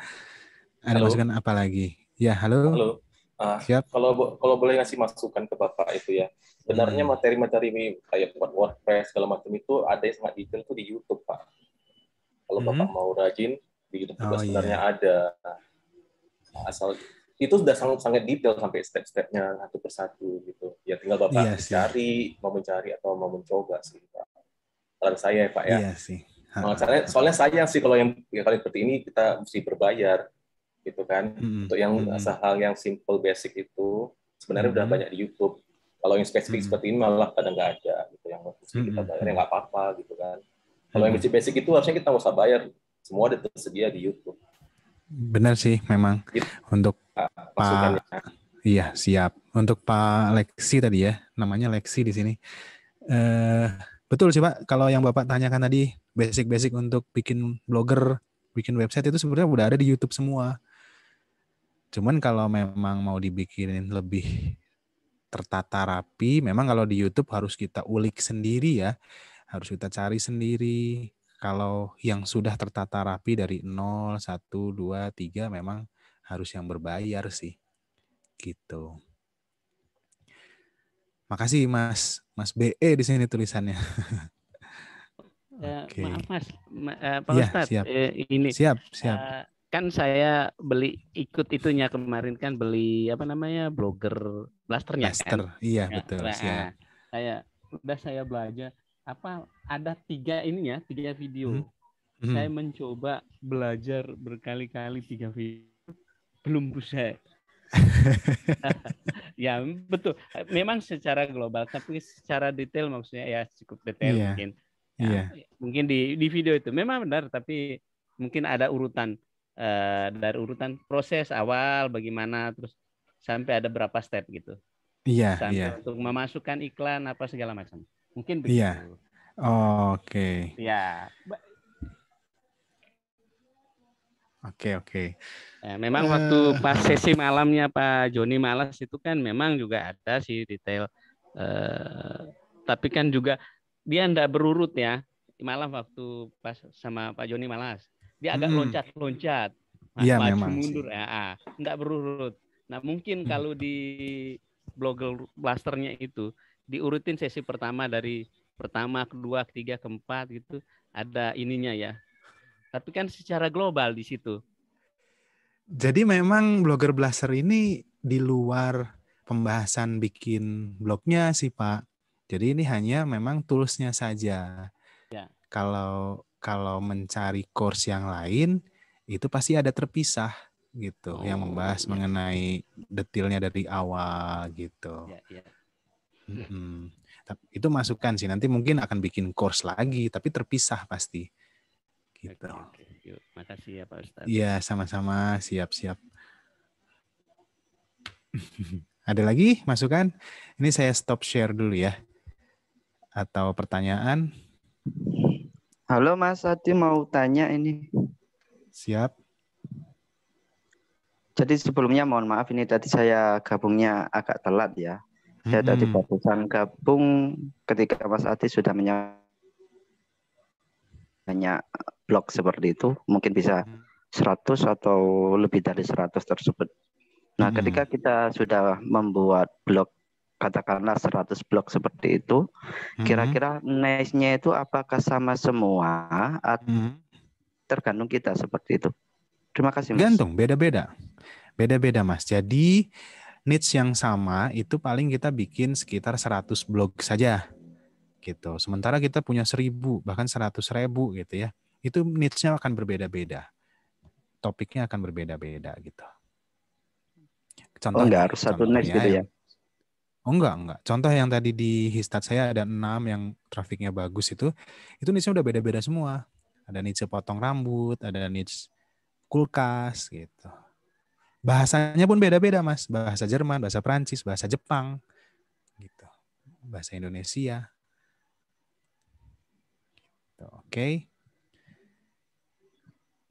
Ada halo. masukan apa lagi? Ya, halo. Halo. Uh, Siap. Kalau kalau boleh ngasih masukan ke Bapak itu ya. Sebenarnya materi hmm. materi-materi kayak buat WordPress segala macam itu ada yang sangat detail tuh di YouTube Pak. Kalau hmm. Bapak mau rajin di YouTube juga oh, iya. sebenarnya iya. ada. Asal itu sudah sangat sangat detail sampai step-stepnya satu persatu gitu. Ya tinggal Bapak iya, mencari, mau mencari atau mau mencoba sih Pak. Kalau saya ya Pak ya. Iya sih. Nah, soalnya, soalnya sayang sih kalau yang ya kalau seperti ini kita mesti berbayar gitu kan. Hmm. Untuk yang hmm. hal yang simple basic itu sebenarnya hmm. udah banyak di YouTube. Kalau yang spesifik hmm. seperti ini malah kadang nggak ada gitu yang mesti kita bayar yang nggak apa-apa gitu kan. Kalau yang basic basic itu harusnya kita nggak usah bayar. Semua ada tersedia di YouTube. Benar sih memang gitu. untuk ah, Pak Iya siap untuk Pak Lexi tadi ya namanya Lexi di sini. uh, Betul sih Pak, kalau yang Bapak tanyakan tadi basic-basic untuk bikin blogger, bikin website itu sebenarnya udah ada di YouTube semua. Cuman kalau memang mau dibikinin lebih tertata rapi, memang kalau di YouTube harus kita ulik sendiri ya, harus kita cari sendiri. Kalau yang sudah tertata rapi dari 0, 1, 2, 3 memang harus yang berbayar sih. Gitu. Makasih Mas Mas BE di sini tulisannya. Ya, okay. Maaf Mas, Ma, uh, Pak ya, Ustadz, siap. Eh, ini siap eh, siap. Uh, kan saya beli ikut itunya kemarin kan beli apa namanya blogger blasternya. Kan? Blaster, kan? iya ya, betul. Nah, siap. Saya udah saya belajar apa ada tiga ini ya tiga video. Hmm. Saya hmm. mencoba belajar berkali-kali tiga video belum bisa ya betul. Memang secara global, tapi secara detail maksudnya ya cukup detail yeah. mungkin. Ya, yeah. Mungkin di di video itu memang benar, tapi mungkin ada urutan uh, eh, dari urutan proses awal bagaimana, terus sampai ada berapa step gitu. Iya. Yeah, yeah. untuk memasukkan iklan apa segala macam. Mungkin iya. begitu. Yeah. Oh, Oke. Okay. Ya, Oke oke. Nah, memang uh, waktu eh. pas sesi malamnya Pak Joni Malas itu kan memang juga ada sih detail, uh, tapi kan juga dia tidak berurut ya malam waktu pas sama Pak Joni Malas dia agak hmm. loncat-loncat, hmm. Loncat -loncat. Iya memang. Mundur ya, ah, nggak berurut. Nah mungkin hmm. kalau di blogger blasternya itu diurutin sesi pertama dari pertama, kedua, ketiga, keempat gitu ada ininya ya tapi kan secara global di situ. Jadi memang blogger blaster ini di luar pembahasan bikin blognya sih Pak. Jadi ini hanya memang toolsnya saja. Ya. Kalau kalau mencari course yang lain itu pasti ada terpisah gitu oh, yang membahas ya. mengenai detailnya dari awal gitu. Ya, ya. -hmm. Itu masukan sih nanti mungkin akan bikin course lagi tapi terpisah pasti. Gitu. Oke, oke. makasih ya Pak Ustadz. Iya, sama-sama. Siap-siap. Ada lagi masukan? Ini saya stop share dulu ya. Atau pertanyaan? Halo Mas Adi mau tanya ini. Siap. Jadi sebelumnya mohon maaf ini tadi saya gabungnya agak telat ya. Saya hmm. tadi barusan gabung ketika Mas Adi sudah menyampaikan banyak blok seperti itu mungkin bisa 100 hmm. atau lebih dari 100 tersebut. Nah, hmm. ketika kita sudah membuat blok katakanlah 100 blok seperti itu, hmm. kira-kira hmm. nice-nya itu apakah sama semua atau hmm. tergantung kita seperti itu. Terima kasih, Mas. Gantung, beda-beda. Beda-beda, Mas. Jadi niche yang sama itu paling kita bikin sekitar 100 blok saja gitu. Sementara kita punya 1000 bahkan seratus ribu gitu ya itu needs-nya akan berbeda-beda. Topiknya akan berbeda-beda gitu. Contoh, oh, enggak harus satu needs gitu ya. oh enggak, enggak. Contoh yang tadi di Histat saya ada enam yang trafiknya bagus itu, itu niche nya udah beda-beda semua. Ada niche potong rambut, ada niche kulkas gitu. Bahasanya pun beda-beda, Mas. Bahasa Jerman, bahasa Prancis, bahasa Jepang gitu. Bahasa Indonesia. Gitu, oke. Okay.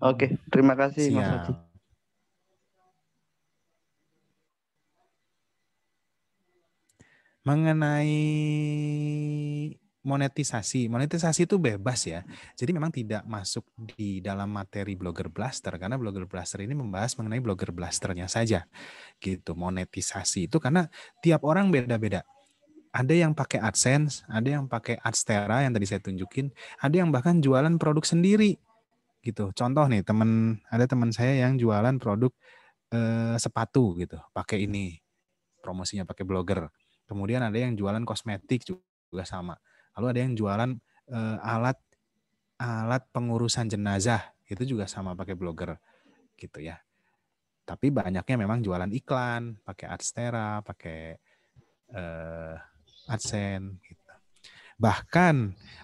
Oke, terima kasih Siap. Mas Haji. Mengenai monetisasi. Monetisasi itu bebas ya. Jadi memang tidak masuk di dalam materi Blogger Blaster karena Blogger Blaster ini membahas mengenai Blogger Blasternya saja. Gitu, monetisasi itu karena tiap orang beda-beda. Ada yang pakai AdSense, ada yang pakai Adstera yang tadi saya tunjukin, ada yang bahkan jualan produk sendiri gitu. Contoh nih, temen ada teman saya yang jualan produk eh, sepatu gitu, pakai ini promosinya pakai blogger. Kemudian ada yang jualan kosmetik juga sama. Lalu ada yang jualan eh, alat alat pengurusan jenazah itu juga sama pakai blogger gitu ya. Tapi banyaknya memang jualan iklan, pakai Adstera, pakai eh, AdSense gitu. Bahkan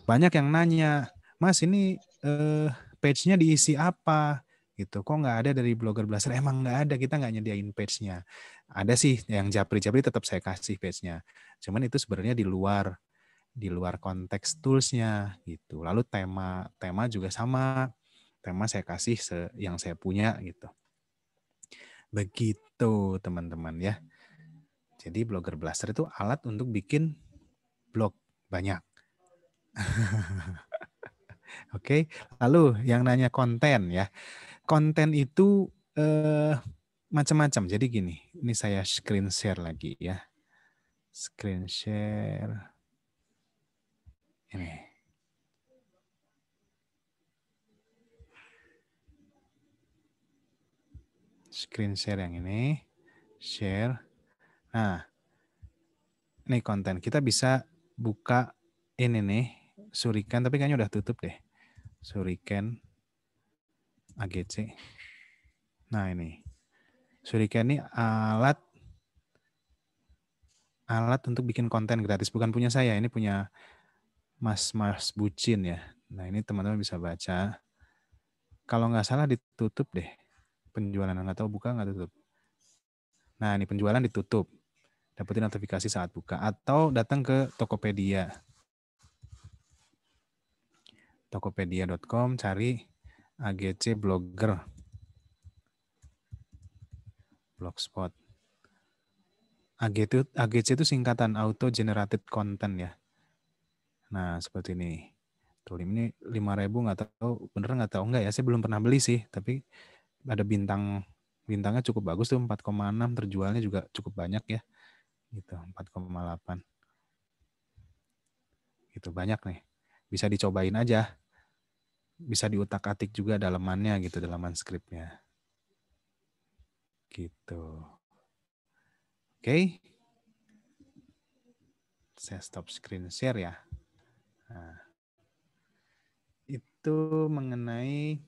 banyak yang nanya, "Mas, ini eh page-nya diisi apa gitu kok nggak ada dari blogger blaster emang nggak ada kita nggak nyediain page-nya ada sih yang japri japri tetap saya kasih page-nya cuman itu sebenarnya di luar di luar konteks toolsnya gitu lalu tema tema juga sama tema saya kasih se yang saya punya gitu begitu teman-teman ya jadi blogger blaster itu alat untuk bikin blog banyak Oke, lalu yang nanya konten ya. Konten itu eh, macam-macam. Jadi gini, ini saya screen share lagi ya. Screen share. Ini. Screen share yang ini. Share. Nah, ini konten. Kita bisa buka ini nih Surikan tapi kayaknya udah tutup deh. Surikan AGC. Nah ini. Surikan ini alat alat untuk bikin konten gratis. Bukan punya saya, ini punya Mas Mas Bucin ya. Nah ini teman-teman bisa baca. Kalau nggak salah ditutup deh penjualan. Nggak tahu buka nggak tutup. Nah ini penjualan ditutup. Dapetin notifikasi saat buka. Atau datang ke Tokopedia. Tokopedia.com cari AGC Blogger. Blogspot. AGC, itu singkatan Auto Generated Content ya. Nah, seperti ini. Tuh, ini 5000 nggak tahu bener nggak tahu nggak ya. Saya belum pernah beli sih, tapi ada bintang bintangnya cukup bagus tuh 4,6 terjualnya juga cukup banyak ya. Gitu, 4,8. Gitu banyak nih bisa dicobain aja bisa diutak-atik juga dalamannya gitu dalaman skripnya gitu oke okay. saya stop screen share ya nah, itu mengenai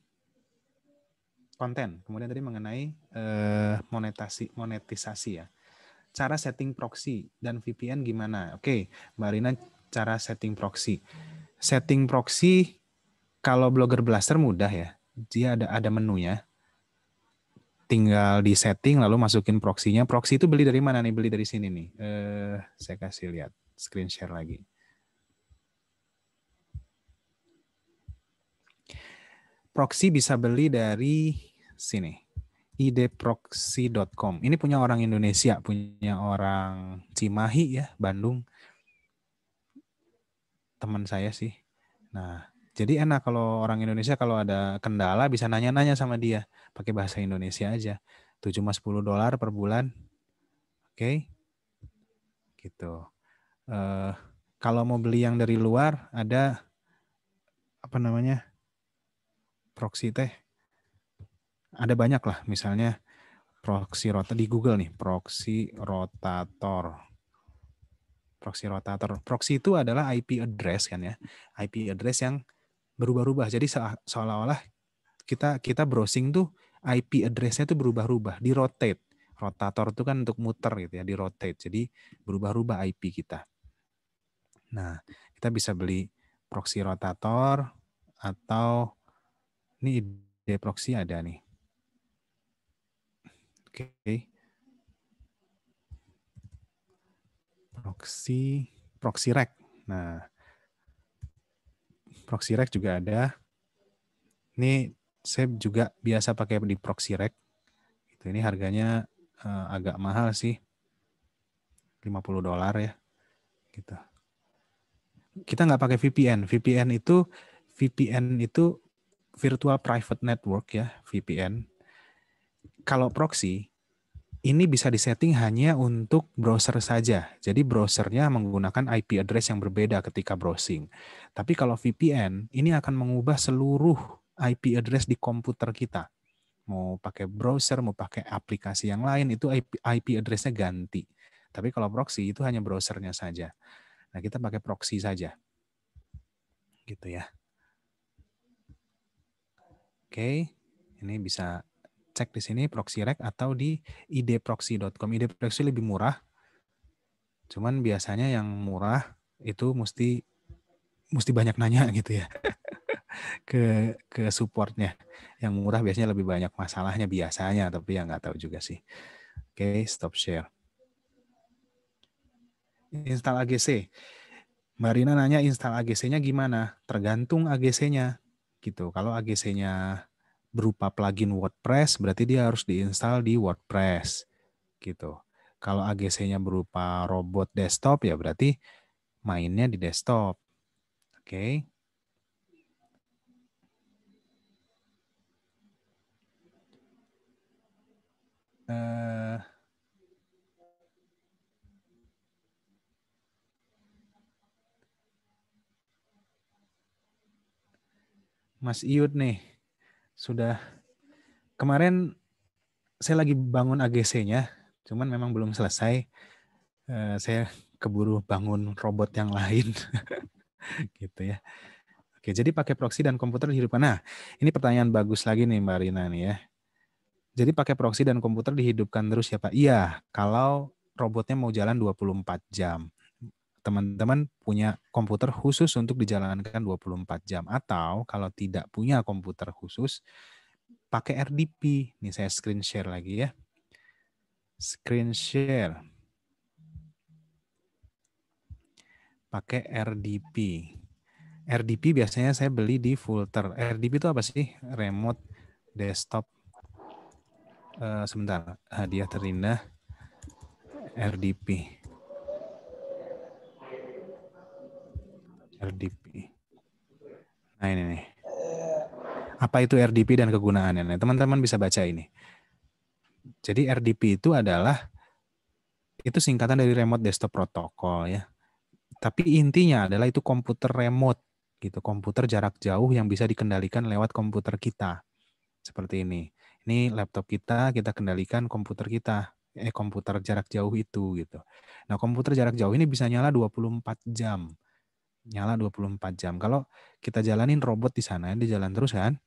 konten kemudian tadi mengenai eh, monetasi monetisasi ya cara setting proxy dan VPN gimana oke okay. mbak Rina cara setting proxy setting proxy kalau Blogger Blaster mudah ya. Dia ada ada menunya. Tinggal di setting lalu masukin proxy-nya. Proxy itu beli dari mana nih? Beli dari sini nih. Eh, saya kasih lihat screen share lagi. proxy bisa beli dari sini idproxy.com. Ini punya orang Indonesia, punya orang Cimahi ya, Bandung teman saya sih. Nah, jadi enak kalau orang Indonesia kalau ada kendala bisa nanya-nanya sama dia pakai bahasa Indonesia aja. Tujuh cuma 10 dolar per bulan. Oke. Okay? Gitu. Uh, kalau mau beli yang dari luar ada apa namanya? proxy teh. Ada banyak lah misalnya proxy rotator di Google nih, proxy rotator proxy rotator. Proxy itu adalah IP address kan ya. IP address yang berubah-ubah. Jadi seolah-olah kita kita browsing tuh IP addressnya tuh berubah-ubah, di rotate. Rotator itu kan untuk muter gitu ya, di rotate. Jadi berubah-ubah IP kita. Nah, kita bisa beli proxy rotator atau ini ide proxy ada nih. Oke. Okay. proxy proxy rack. Nah, proxy rack juga ada. Ini saya juga biasa pakai di proxy rack. Itu ini harganya uh, agak mahal sih. 50 dolar ya. Gitu. Kita nggak pakai VPN. VPN itu VPN itu virtual private network ya, VPN. Kalau proxy ini bisa disetting hanya untuk browser saja. Jadi browsernya menggunakan IP address yang berbeda ketika browsing. Tapi kalau VPN, ini akan mengubah seluruh IP address di komputer kita. Mau pakai browser, mau pakai aplikasi yang lain, itu IP, IP addressnya ganti. Tapi kalau proxy itu hanya browsernya saja. Nah kita pakai proxy saja. Gitu ya. Oke, ini bisa cek di sini proxy proxyrec atau di idproxy.com. Idproxy lebih murah. Cuman biasanya yang murah itu mesti mesti banyak nanya gitu ya ke ke supportnya. Yang murah biasanya lebih banyak masalahnya biasanya, tapi yang nggak tahu juga sih. Oke, okay, stop share. Install AGC. Marina nanya install AGC-nya gimana? Tergantung AGC-nya gitu. Kalau AGC-nya berupa plugin WordPress, berarti dia harus diinstal di WordPress gitu. Kalau AGC-nya berupa robot desktop ya berarti mainnya di desktop. Oke. Okay. Eh, Mas Iut nih sudah kemarin saya lagi bangun AGC-nya, cuman memang belum selesai. Eh, saya keburu bangun robot yang lain, gitu ya. Oke, jadi pakai proxy dan komputer dihidupkan. Nah, ini pertanyaan bagus lagi nih Mbak Rina nih ya. Jadi pakai proxy dan komputer dihidupkan terus ya Pak? Iya, kalau robotnya mau jalan 24 jam teman-teman punya komputer khusus untuk dijalankan 24 jam atau kalau tidak punya komputer khusus pakai RDP. Nih saya screen share lagi ya. Screen share. Pakai RDP. RDP biasanya saya beli di folder. RDP itu apa sih? Remote Desktop. Uh, sebentar, hadiah terindah RDP. RDP. Nah ini nih. Apa itu RDP dan kegunaannya? Nah, teman-teman bisa baca ini. Jadi RDP itu adalah itu singkatan dari remote desktop protocol ya. Tapi intinya adalah itu komputer remote gitu, komputer jarak jauh yang bisa dikendalikan lewat komputer kita. Seperti ini. Ini laptop kita, kita kendalikan komputer kita, eh komputer jarak jauh itu gitu. Nah, komputer jarak jauh ini bisa nyala 24 jam nyala 24 jam. Kalau kita jalanin robot di sana, dia jalan terus kan,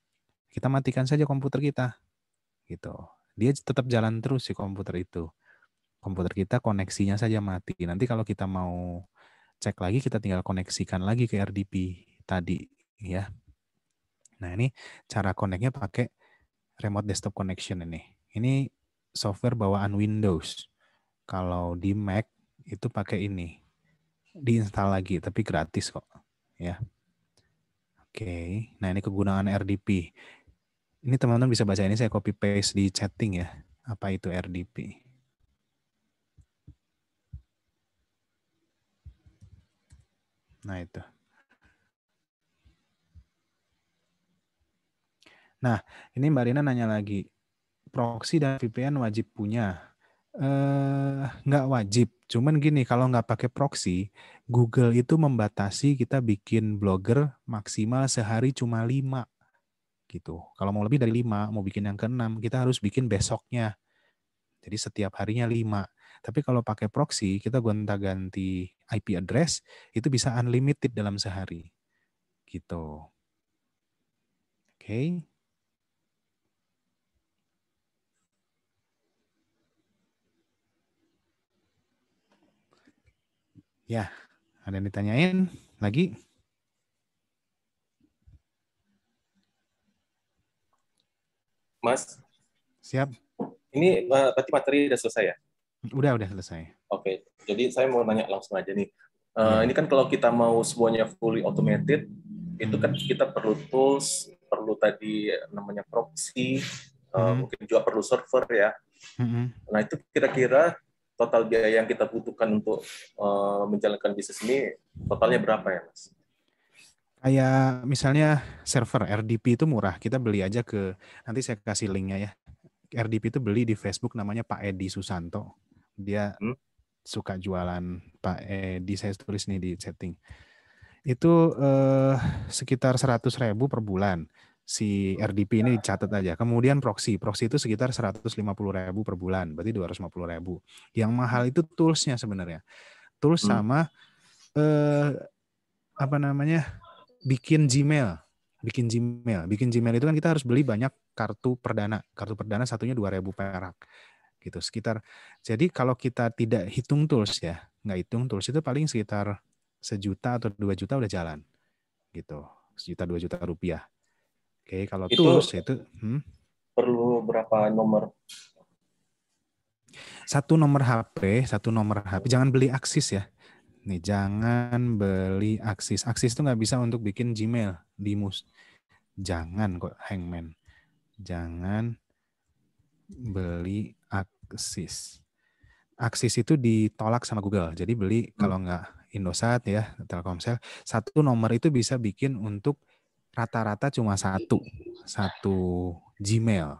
kita matikan saja komputer kita. Gitu. Dia tetap jalan terus si komputer itu. Komputer kita koneksinya saja mati. Nanti kalau kita mau cek lagi, kita tinggal koneksikan lagi ke RDP tadi ya. Nah ini cara koneknya pakai remote desktop connection ini. Ini software bawaan Windows. Kalau di Mac itu pakai ini diinstal lagi, tapi gratis kok. Ya. Oke, nah ini kegunaan RDP. Ini teman-teman bisa baca ini saya copy paste di chatting ya. Apa itu RDP? Nah itu. Nah, ini Mbak Rina nanya lagi, proxy dan VPN wajib punya? Eh, nggak wajib. Cuman gini, kalau nggak pakai proxy, Google itu membatasi kita bikin blogger maksimal sehari cuma lima, gitu. Kalau mau lebih dari lima, mau bikin yang keenam, kita harus bikin besoknya. Jadi setiap harinya lima. Tapi kalau pakai proxy, kita gonta-ganti IP address, itu bisa unlimited dalam sehari. Gitu. Oke. Okay. Ya, ada yang ditanyain lagi? Mas. Siap. Ini eh, berarti materi sudah selesai ya? Udah, udah selesai. Oke, okay. jadi saya mau nanya langsung aja nih. Uh, ini kan kalau kita mau semuanya fully automated, hmm. itu kan kita perlu tools, perlu tadi namanya proxy, uh, mungkin juga perlu server ya. Hmm. Nah itu kira-kira total biaya yang kita butuhkan untuk uh, menjalankan bisnis ini totalnya berapa ya, Mas? Kayak misalnya server RDP itu murah, kita beli aja ke nanti saya kasih linknya ya. RDP itu beli di Facebook namanya Pak Edi Susanto. Dia hmm? suka jualan Pak Edi saya tulis nih di chatting itu eh, sekitar 100 ribu per bulan si RDP ini dicatat aja. Kemudian proxy, proxy itu sekitar puluh ribu per bulan, berarti puluh ribu. Yang mahal itu toolsnya sebenarnya. Tools hmm. sama eh eh, apa namanya bikin Gmail, bikin Gmail, bikin Gmail itu kan kita harus beli banyak kartu perdana. Kartu perdana satunya 2000 perak gitu sekitar jadi kalau kita tidak hitung tools ya nggak hitung tools itu paling sekitar sejuta atau dua juta udah jalan gitu sejuta dua juta rupiah Oke, kalau itu tools itu hmm? perlu berapa nomor? Satu nomor HP, satu nomor HP. Jangan beli Aksis ya. Nih, jangan beli Aksis. Aksis itu nggak bisa untuk bikin Gmail di mus. Jangan kok Hangman. Jangan beli Aksis. Aksis itu ditolak sama Google. Jadi beli hmm. kalau nggak Indosat ya, Telkomsel, satu nomor itu bisa bikin untuk rata-rata cuma satu, satu Gmail.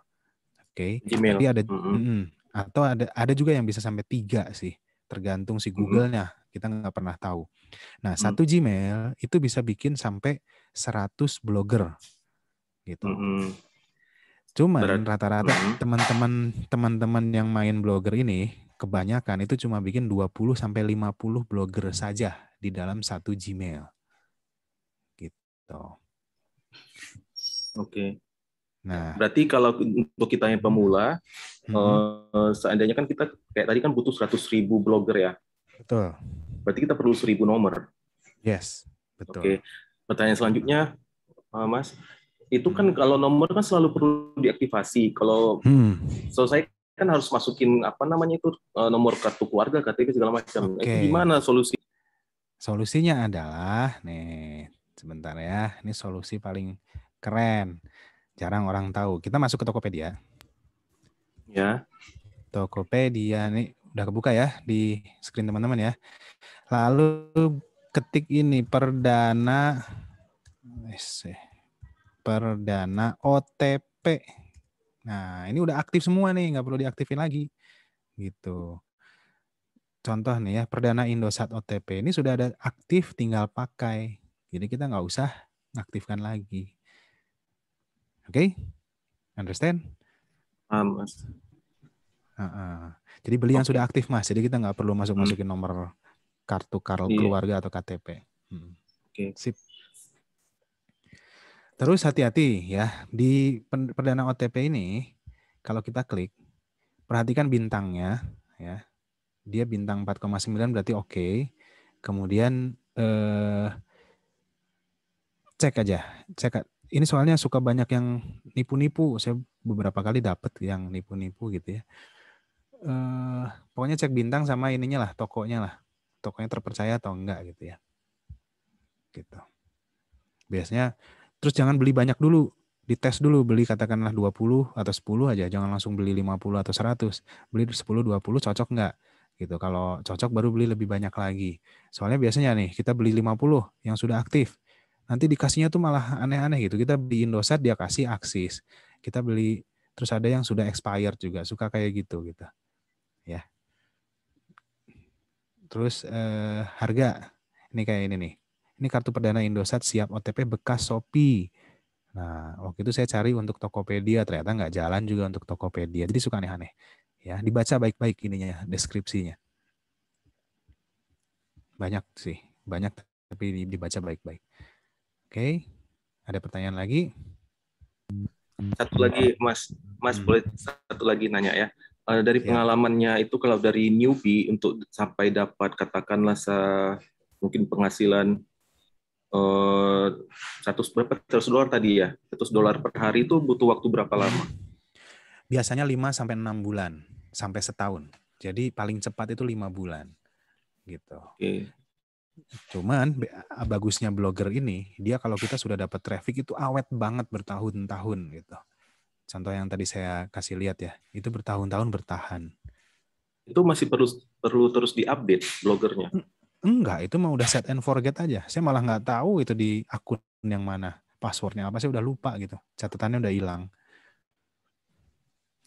Oke. Okay. Gmail. Tapi ada mm-hmm. atau ada ada juga yang bisa sampai tiga sih, tergantung si Google-nya. Mm-hmm. Kita nggak pernah tahu. Nah, satu mm-hmm. Gmail itu bisa bikin sampai 100 blogger gitu. Mm-hmm. Cuman rata-rata teman-teman teman-teman yang main blogger ini kebanyakan itu cuma bikin 20 sampai 50 blogger saja di dalam satu Gmail. Gitu. Oke. Okay. Nah, berarti kalau untuk kita yang pemula, hmm. uh, seandainya kan kita kayak tadi kan butuh 100.000 ribu blogger ya. Betul. Berarti kita perlu 1000 nomor. Yes, betul. Oke. Pertanyaan selanjutnya, eh, Mas, itu kan kalau nomor kan selalu perlu diaktifasi. Kalau hmm. selesai kan harus masukin apa namanya itu eh, nomor kartu keluarga, KTP segala macam. Nah, okay. Eh, gimana solusi? Solusinya adalah nih sebentar ya, ini solusi paling Keren. Jarang orang tahu. Kita masuk ke Tokopedia. Ya. Tokopedia nih udah kebuka ya di screen teman-teman ya. Lalu ketik ini perdana eh, perdana OTP. Nah, ini udah aktif semua nih, nggak perlu diaktifin lagi. Gitu. Contoh nih ya, perdana Indosat OTP ini sudah ada aktif tinggal pakai. Jadi kita nggak usah aktifkan lagi. Oke? Okay? Understand? Um, uh, uh. Jadi beli okay. yang sudah aktif mas. Jadi kita nggak perlu masuk-masukin hmm. nomor kartu kartu yeah. keluarga atau KTP. Hmm. Oke. Okay. Sip. Terus hati-hati ya di perdana OTP ini kalau kita klik perhatikan bintangnya ya. Dia bintang 4,9 berarti oke. Okay. Kemudian eh, cek aja, cek ini soalnya suka banyak yang nipu-nipu. Saya beberapa kali dapat yang nipu-nipu gitu ya. Eh, pokoknya cek bintang sama ininya lah, tokonya lah. Tokonya terpercaya atau enggak gitu ya. Gitu. Biasanya terus jangan beli banyak dulu. Dites dulu beli katakanlah 20 atau 10 aja, jangan langsung beli 50 atau 100. Beli 10 20 cocok enggak? gitu. Kalau cocok baru beli lebih banyak lagi. Soalnya biasanya nih kita beli 50 yang sudah aktif nanti dikasihnya tuh malah aneh-aneh gitu. Kita beli Indosat dia kasih aksis. Kita beli terus ada yang sudah expired juga, suka kayak gitu gitu. Ya. Terus eh, harga ini kayak ini nih. Ini kartu perdana Indosat siap OTP bekas Shopee. Nah, waktu itu saya cari untuk Tokopedia, ternyata nggak jalan juga untuk Tokopedia. Jadi suka aneh-aneh. Ya, dibaca baik-baik ininya deskripsinya. Banyak sih, banyak tapi dibaca baik-baik. Oke, ada pertanyaan lagi? Satu lagi, Mas. Mas hmm. boleh satu lagi nanya ya. Uh, dari ya. pengalamannya itu kalau dari newbie untuk sampai dapat katakanlah se mungkin penghasilan eh, satu uh, berapa Terus dolar tadi ya Terus dolar per hari itu butuh waktu berapa lama? Biasanya 5 sampai enam bulan sampai setahun. Jadi paling cepat itu lima bulan gitu. Okay. Cuman bagusnya blogger ini, dia kalau kita sudah dapat traffic itu awet banget bertahun-tahun gitu. Contoh yang tadi saya kasih lihat ya, itu bertahun-tahun bertahan. Itu masih perlu perlu terus diupdate blogernya. Enggak, itu mah udah set and forget aja. Saya malah nggak tahu itu di akun yang mana, passwordnya apa, sih udah lupa gitu. Catatannya udah hilang.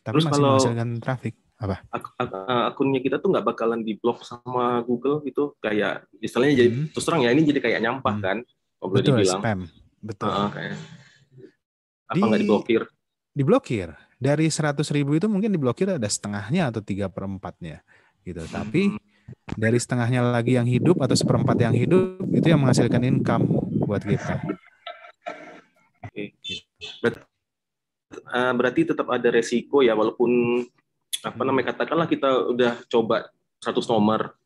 Tapi Terus masih kalau, menghasilkan traffic apa ak ak eh, akunnya kita tuh nggak bakalan diblok sama Google gitu kayak misalnya jadi hmm. terus terang ya ini jadi kayak nyampah hmm. kan kalau boleh dibilang spam betul uh, kayak, apa nggak diblokir diblokir dari seratus ribu itu mungkin diblokir ada setengahnya atau tiga perempatnya gitu tapi hmm. dari setengahnya lagi yang hidup atau seperempat yang hidup itu yang menghasilkan income buat kita okay. Eh, berarti tetap ada resiko ya walaupun apa namanya katakanlah kita udah coba 100 nomor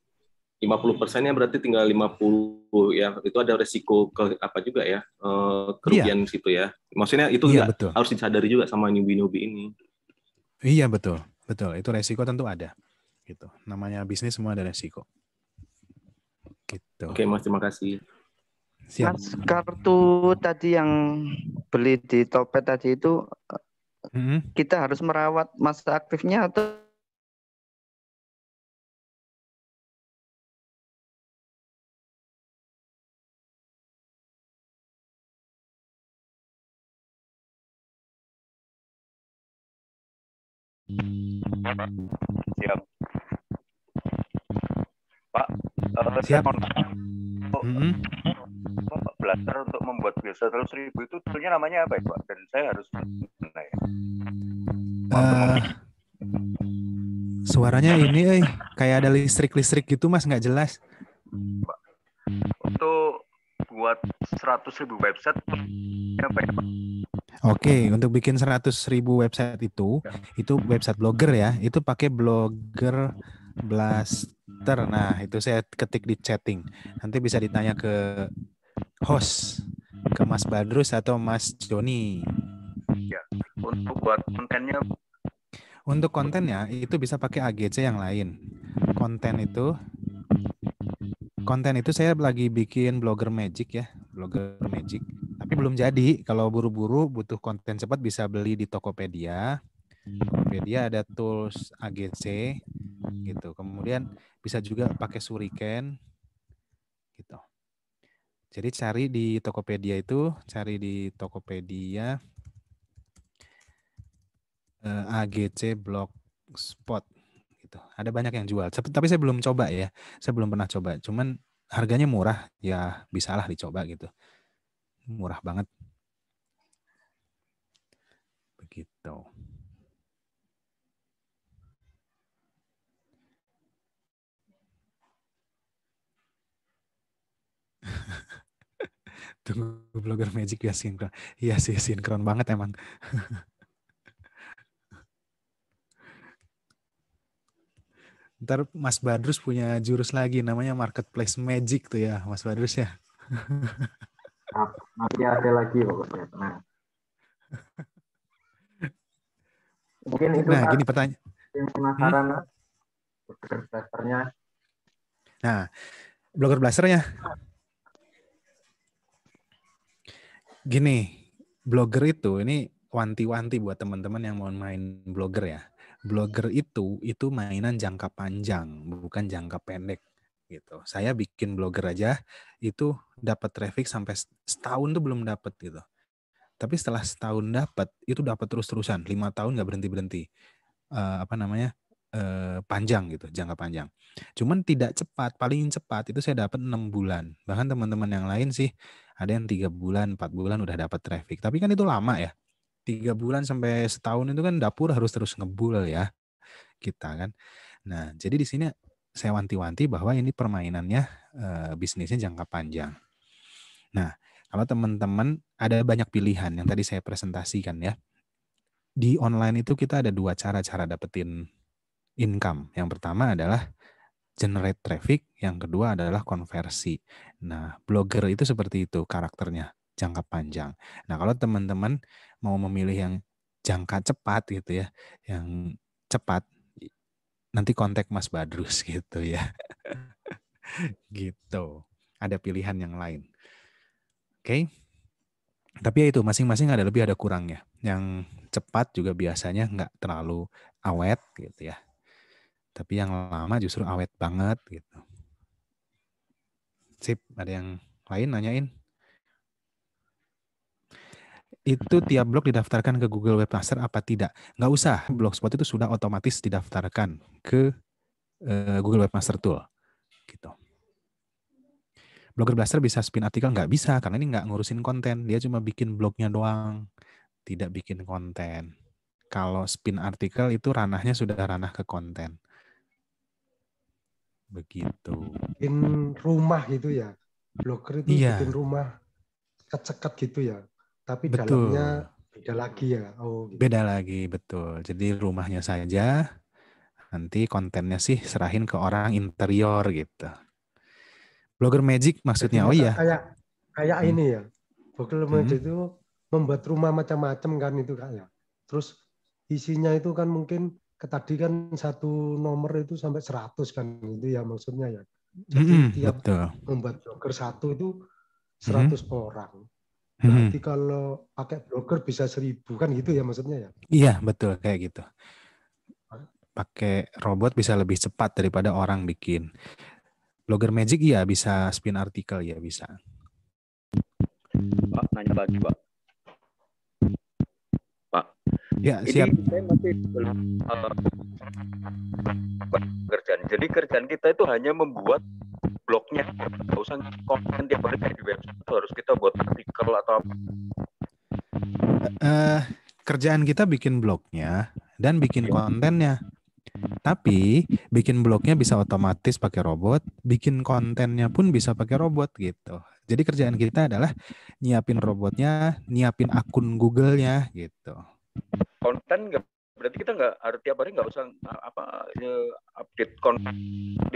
50 persennya berarti tinggal 50 ya itu ada resiko ke apa juga ya eh, kerugian iya. situ ya maksudnya itu iya, betul. harus disadari juga sama newbie-newbie ini iya betul betul itu resiko tentu ada gitu namanya bisnis semua ada resiko gitu oke mas terima kasih Siap. mas kartu tadi yang beli di topet tadi itu hmm. kita harus merawat masa aktifnya atau Siap. Pak, uh, siap. Untuk mm -hmm. blaster untuk membuat biasa terus ribu itu tentunya namanya apa ya Pak? Dan saya harus gimana ya? Uh, suaranya ini, eh, kayak ada listrik-listrik gitu mas, nggak jelas. Untuk buat 100 ribu website, apa ya Pak? Oke, okay, untuk bikin 100 ribu website itu, ya. itu website blogger ya, itu pakai blogger blaster. Nah, itu saya ketik di chatting. Nanti bisa ditanya ke host, ke Mas Badrus atau Mas Joni ya untuk buat kontennya untuk kontennya itu bisa pakai AGC yang lain konten itu konten itu saya lagi bikin blogger magic ya blogger magic tapi belum jadi kalau buru-buru butuh konten cepat bisa beli di Tokopedia Tokopedia ada tools AGC gitu kemudian bisa juga pakai Suriken gitu jadi cari di Tokopedia itu cari di Tokopedia uh, eh, AGC Blogspot gitu. Ada banyak yang jual. Tapi saya belum coba ya. Saya belum pernah coba. Cuman harganya murah, ya bisalah dicoba gitu. Murah banget. Begitu. Tunggu blogger magic ya sinkron. Iya sih sinkron banget emang. Ntar Mas Badrus punya jurus lagi namanya marketplace magic tuh ya Mas Badrus ya. Nanti ada lagi pokoknya. Nah. Mungkin itu nah, gini pertanyaan. Hmm? penasaran hmm? blogger blasternya. Nah, blogger blasternya. Gini, blogger itu ini wanti-wanti buat teman-teman yang mau main blogger ya blogger itu itu mainan jangka panjang, bukan jangka pendek gitu. Saya bikin blogger aja itu dapat traffic sampai setahun tuh belum dapat gitu. Tapi setelah setahun dapat itu dapat terus-terusan, lima tahun nggak berhenti berhenti. Uh, apa namanya uh, panjang gitu, jangka panjang. Cuman tidak cepat, paling cepat itu saya dapat enam bulan. Bahkan teman-teman yang lain sih ada yang tiga bulan, empat bulan udah dapat traffic. Tapi kan itu lama ya tiga bulan sampai setahun itu kan dapur harus terus ngebul ya kita kan. Nah jadi di sini saya wanti-wanti bahwa ini permainannya e, bisnisnya jangka panjang. Nah kalau teman-teman ada banyak pilihan yang tadi saya presentasikan ya. Di online itu kita ada dua cara cara dapetin income. Yang pertama adalah generate traffic, yang kedua adalah konversi. Nah, blogger itu seperti itu karakternya jangka panjang. Nah, kalau teman-teman mau memilih yang jangka cepat gitu ya, yang cepat nanti kontak Mas Badrus gitu ya. gitu. Ada pilihan yang lain. Oke. Okay? Tapi ya itu masing-masing ada lebih ada kurangnya. Yang cepat juga biasanya nggak terlalu awet gitu ya. Tapi yang lama justru awet banget gitu. Sip, ada yang lain nanyain? itu tiap blog didaftarkan ke Google Webmaster apa tidak? Nggak usah, Blogspot itu sudah otomatis didaftarkan ke uh, Google Webmaster Tool. Gitu. Blogger Blaster bisa spin artikel? Nggak bisa, karena ini nggak ngurusin konten. Dia cuma bikin blognya doang, tidak bikin konten. Kalau spin artikel itu ranahnya sudah ranah ke konten. Begitu. Bikin rumah gitu ya? Blogger itu iya. bikin rumah keceket gitu ya? tapi betul. dalamnya beda lagi ya. Oh, gitu. Beda lagi, betul. Jadi rumahnya saja nanti kontennya sih serahin ke orang interior gitu. Blogger Magic maksudnya. oh iya. Kayak kayak hmm. ini ya. Blogger hmm. Magic itu membuat rumah macam-macam kan itu kak ya. Terus isinya itu kan mungkin tadi kan satu nomor itu sampai 100 kan itu ya maksudnya ya. Jadi mm, tiap betul. membuat blogger satu itu 100 mm -hmm. orang. Berarti hmm. kalau pakai broker bisa seribu kan gitu ya maksudnya ya? Iya betul kayak gitu. Pakai robot bisa lebih cepat daripada orang bikin. Blogger Magic iya bisa spin artikel ya bisa. Pak nanya lagi pak. Pak. Ya siap. Ini saya masih belum eh, kerjaan. Jadi kerjaan kita itu hanya membuat blognya nggak usah konten tiap hari di website harus kita buat atau apa? Uh, kerjaan kita bikin blognya dan bikin iya. kontennya. Tapi bikin blognya bisa otomatis pakai robot, bikin kontennya pun bisa pakai robot gitu. Jadi kerjaan kita adalah nyiapin robotnya, nyiapin akun Google-nya gitu. Konten nggak berarti kita nggak tiap hari nggak usah apa e, update konten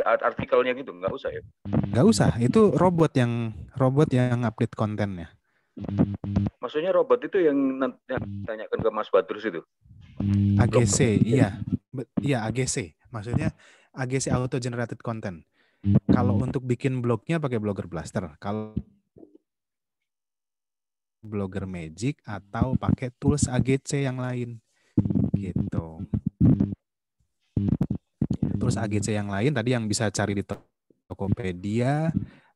artikelnya gitu nggak usah ya? Nggak usah, itu robot yang robot yang update kontennya. Maksudnya robot itu yang ditanyakan tanyakan ke Mas Badrus itu? AGC, ya? iya. Iya, AGC. Maksudnya AGC auto generated content. Kalau oh. untuk bikin blognya pakai Blogger Blaster. Kalau Blogger Magic atau pakai tools AGC yang lain. Gitu. Tools AGC yang lain tadi yang bisa cari di Tokopedia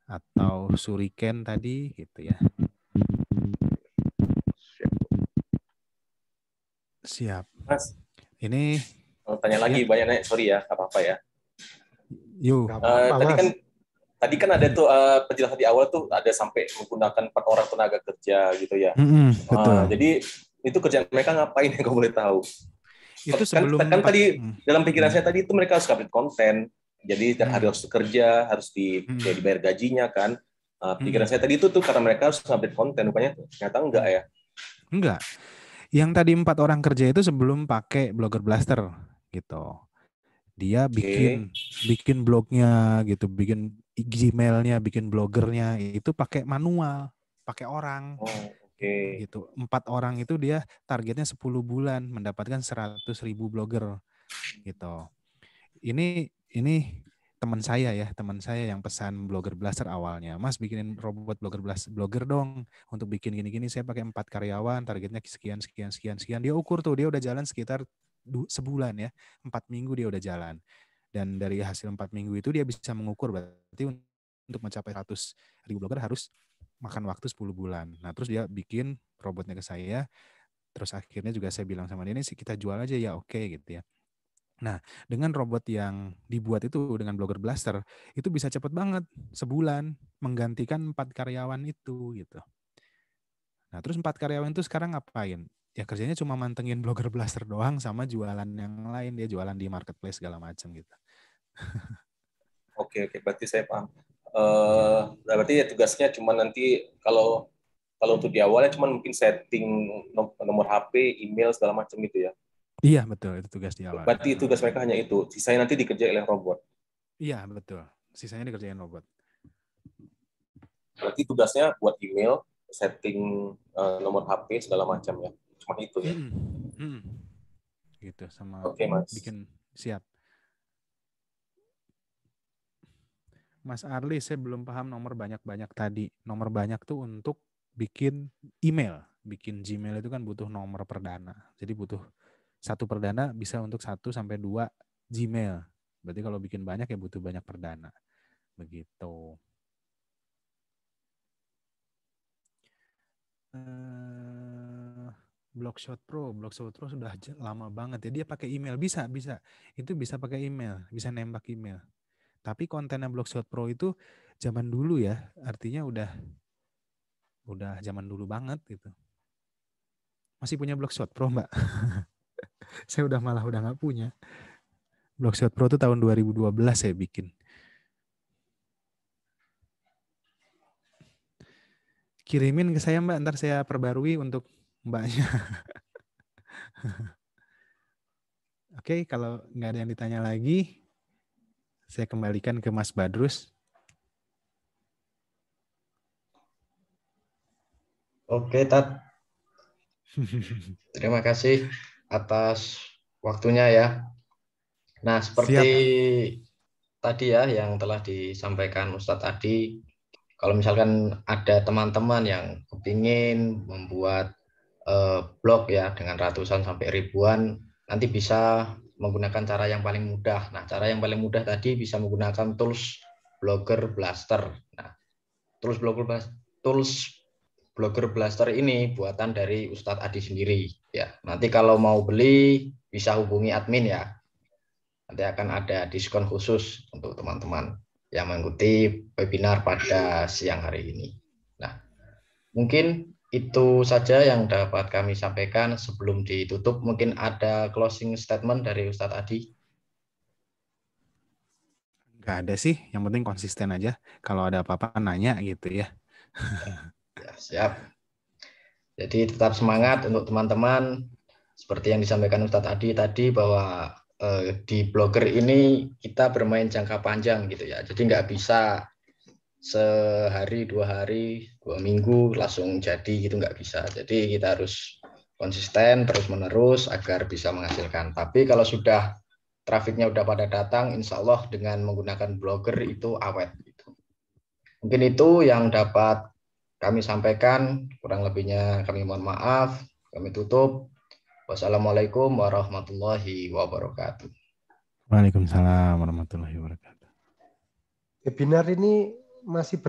atau Suriken tadi gitu ya. Siap. Mas. Ini tanya lagi iya. banyak nanya, sorry ya, nggak apa-apa ya. Yuk. Uh, eh, tadi kan tadi kan ada tuh uh, penjelasan di awal tuh ada sampai menggunakan empat orang tenaga kerja gitu ya. Mm -hmm, betul. Uh, jadi itu kerjaan mereka ngapain yang kau boleh tahu? Itu kan sebelum kan, kan tadi mm. dalam pikiran saya tadi itu mereka harus update konten, jadi hmm. harus kerja, harus di, hmm. ya, dibayar gajinya kan. Uh, pikiran hmm. saya tadi itu tuh karena mereka harus update konten, bukannya ternyata enggak ya? Enggak yang tadi empat orang kerja itu sebelum pakai Blogger Blaster gitu. Dia bikin okay. bikin blognya gitu, bikin Gmailnya, bikin blogernya itu pakai manual, pakai orang. Oh, okay. gitu. Empat orang itu dia targetnya 10 bulan mendapatkan seratus ribu blogger gitu. Ini ini teman saya ya, teman saya yang pesan blogger blaster awalnya, Mas bikinin robot blogger blaster, blogger dong untuk bikin gini-gini saya pakai empat karyawan, targetnya sekian sekian sekian sekian. Dia ukur tuh, dia udah jalan sekitar sebulan ya, empat minggu dia udah jalan. Dan dari hasil empat minggu itu dia bisa mengukur berarti untuk mencapai 100 ribu blogger harus makan waktu 10 bulan. Nah terus dia bikin robotnya ke saya, terus akhirnya juga saya bilang sama dia ini kita jual aja ya oke okay, gitu ya Nah, dengan robot yang dibuat itu dengan Blogger Blaster, itu bisa cepat banget sebulan menggantikan empat karyawan itu gitu. Nah, terus empat karyawan itu sekarang ngapain? Ya kerjanya cuma mantengin Blogger Blaster doang sama jualan yang lain, dia jualan di marketplace segala macam gitu. Oke, oke, berarti saya paham. Uh, berarti ya tugasnya cuma nanti kalau kalau untuk di awalnya cuma mungkin setting nomor HP, email segala macam gitu ya. Iya betul itu tugas di awal. Berarti tugas mereka hanya itu, sisanya nanti dikerjain oleh robot. Iya betul, sisanya dikerjain robot. Berarti tugasnya buat email, setting uh, nomor HP segala macam ya, cuma itu ya. Hmm. Hmm. Gitu sama okay, mas. bikin siap. Mas Arli, saya belum paham nomor banyak-banyak tadi. Nomor banyak tuh untuk bikin email, bikin Gmail itu kan butuh nomor perdana. Jadi butuh satu perdana bisa untuk satu sampai dua Gmail. Berarti kalau bikin banyak ya butuh banyak perdana. Begitu. Uh, eh, Blogshot Pro, Blogshot Pro sudah lama banget ya. Dia pakai email bisa, bisa. Itu bisa pakai email, bisa nembak email. Tapi kontennya Blogshot Pro itu zaman dulu ya. Artinya udah udah zaman dulu banget gitu. Masih punya Blogshot Pro, Mbak? saya udah malah udah nggak punya. Blogshot Pro itu tahun 2012 saya bikin. Kirimin ke saya mbak, ntar saya perbarui untuk mbaknya. Oke, okay, kalau nggak ada yang ditanya lagi, saya kembalikan ke Mas Badrus. Oke, Tat. Terima kasih atas waktunya ya. Nah, seperti Siap. tadi ya yang telah disampaikan Ustadz tadi, kalau misalkan ada teman-teman yang ingin membuat eh, blog ya dengan ratusan sampai ribuan, nanti bisa menggunakan cara yang paling mudah. Nah, cara yang paling mudah tadi bisa menggunakan tools Blogger Blaster. Nah, tools Blogger Blaster, tools blogger blaster ini buatan dari Ustadz Adi sendiri ya. Nanti kalau mau beli bisa hubungi admin ya. Nanti akan ada diskon khusus untuk teman-teman yang mengikuti webinar pada siang hari ini. Nah, mungkin itu saja yang dapat kami sampaikan sebelum ditutup. Mungkin ada closing statement dari Ustadz Adi. nggak ada sih, yang penting konsisten aja. Kalau ada apa-apa nanya gitu ya. Ya, siap. Jadi tetap semangat untuk teman-teman. Seperti yang disampaikan Ustadz Adi tadi bahwa eh, di blogger ini kita bermain jangka panjang gitu ya. Jadi nggak bisa sehari, dua hari, dua minggu langsung jadi gitu nggak bisa. Jadi kita harus konsisten terus menerus agar bisa menghasilkan. Tapi kalau sudah trafiknya udah pada datang, insya Allah dengan menggunakan blogger itu awet. gitu Mungkin itu yang dapat kami sampaikan. Kurang lebihnya kami mohon maaf. Kami tutup. Wassalamualaikum warahmatullahi wabarakatuh. Waalaikumsalam warahmatullahi wabarakatuh. Webinar ini masih ber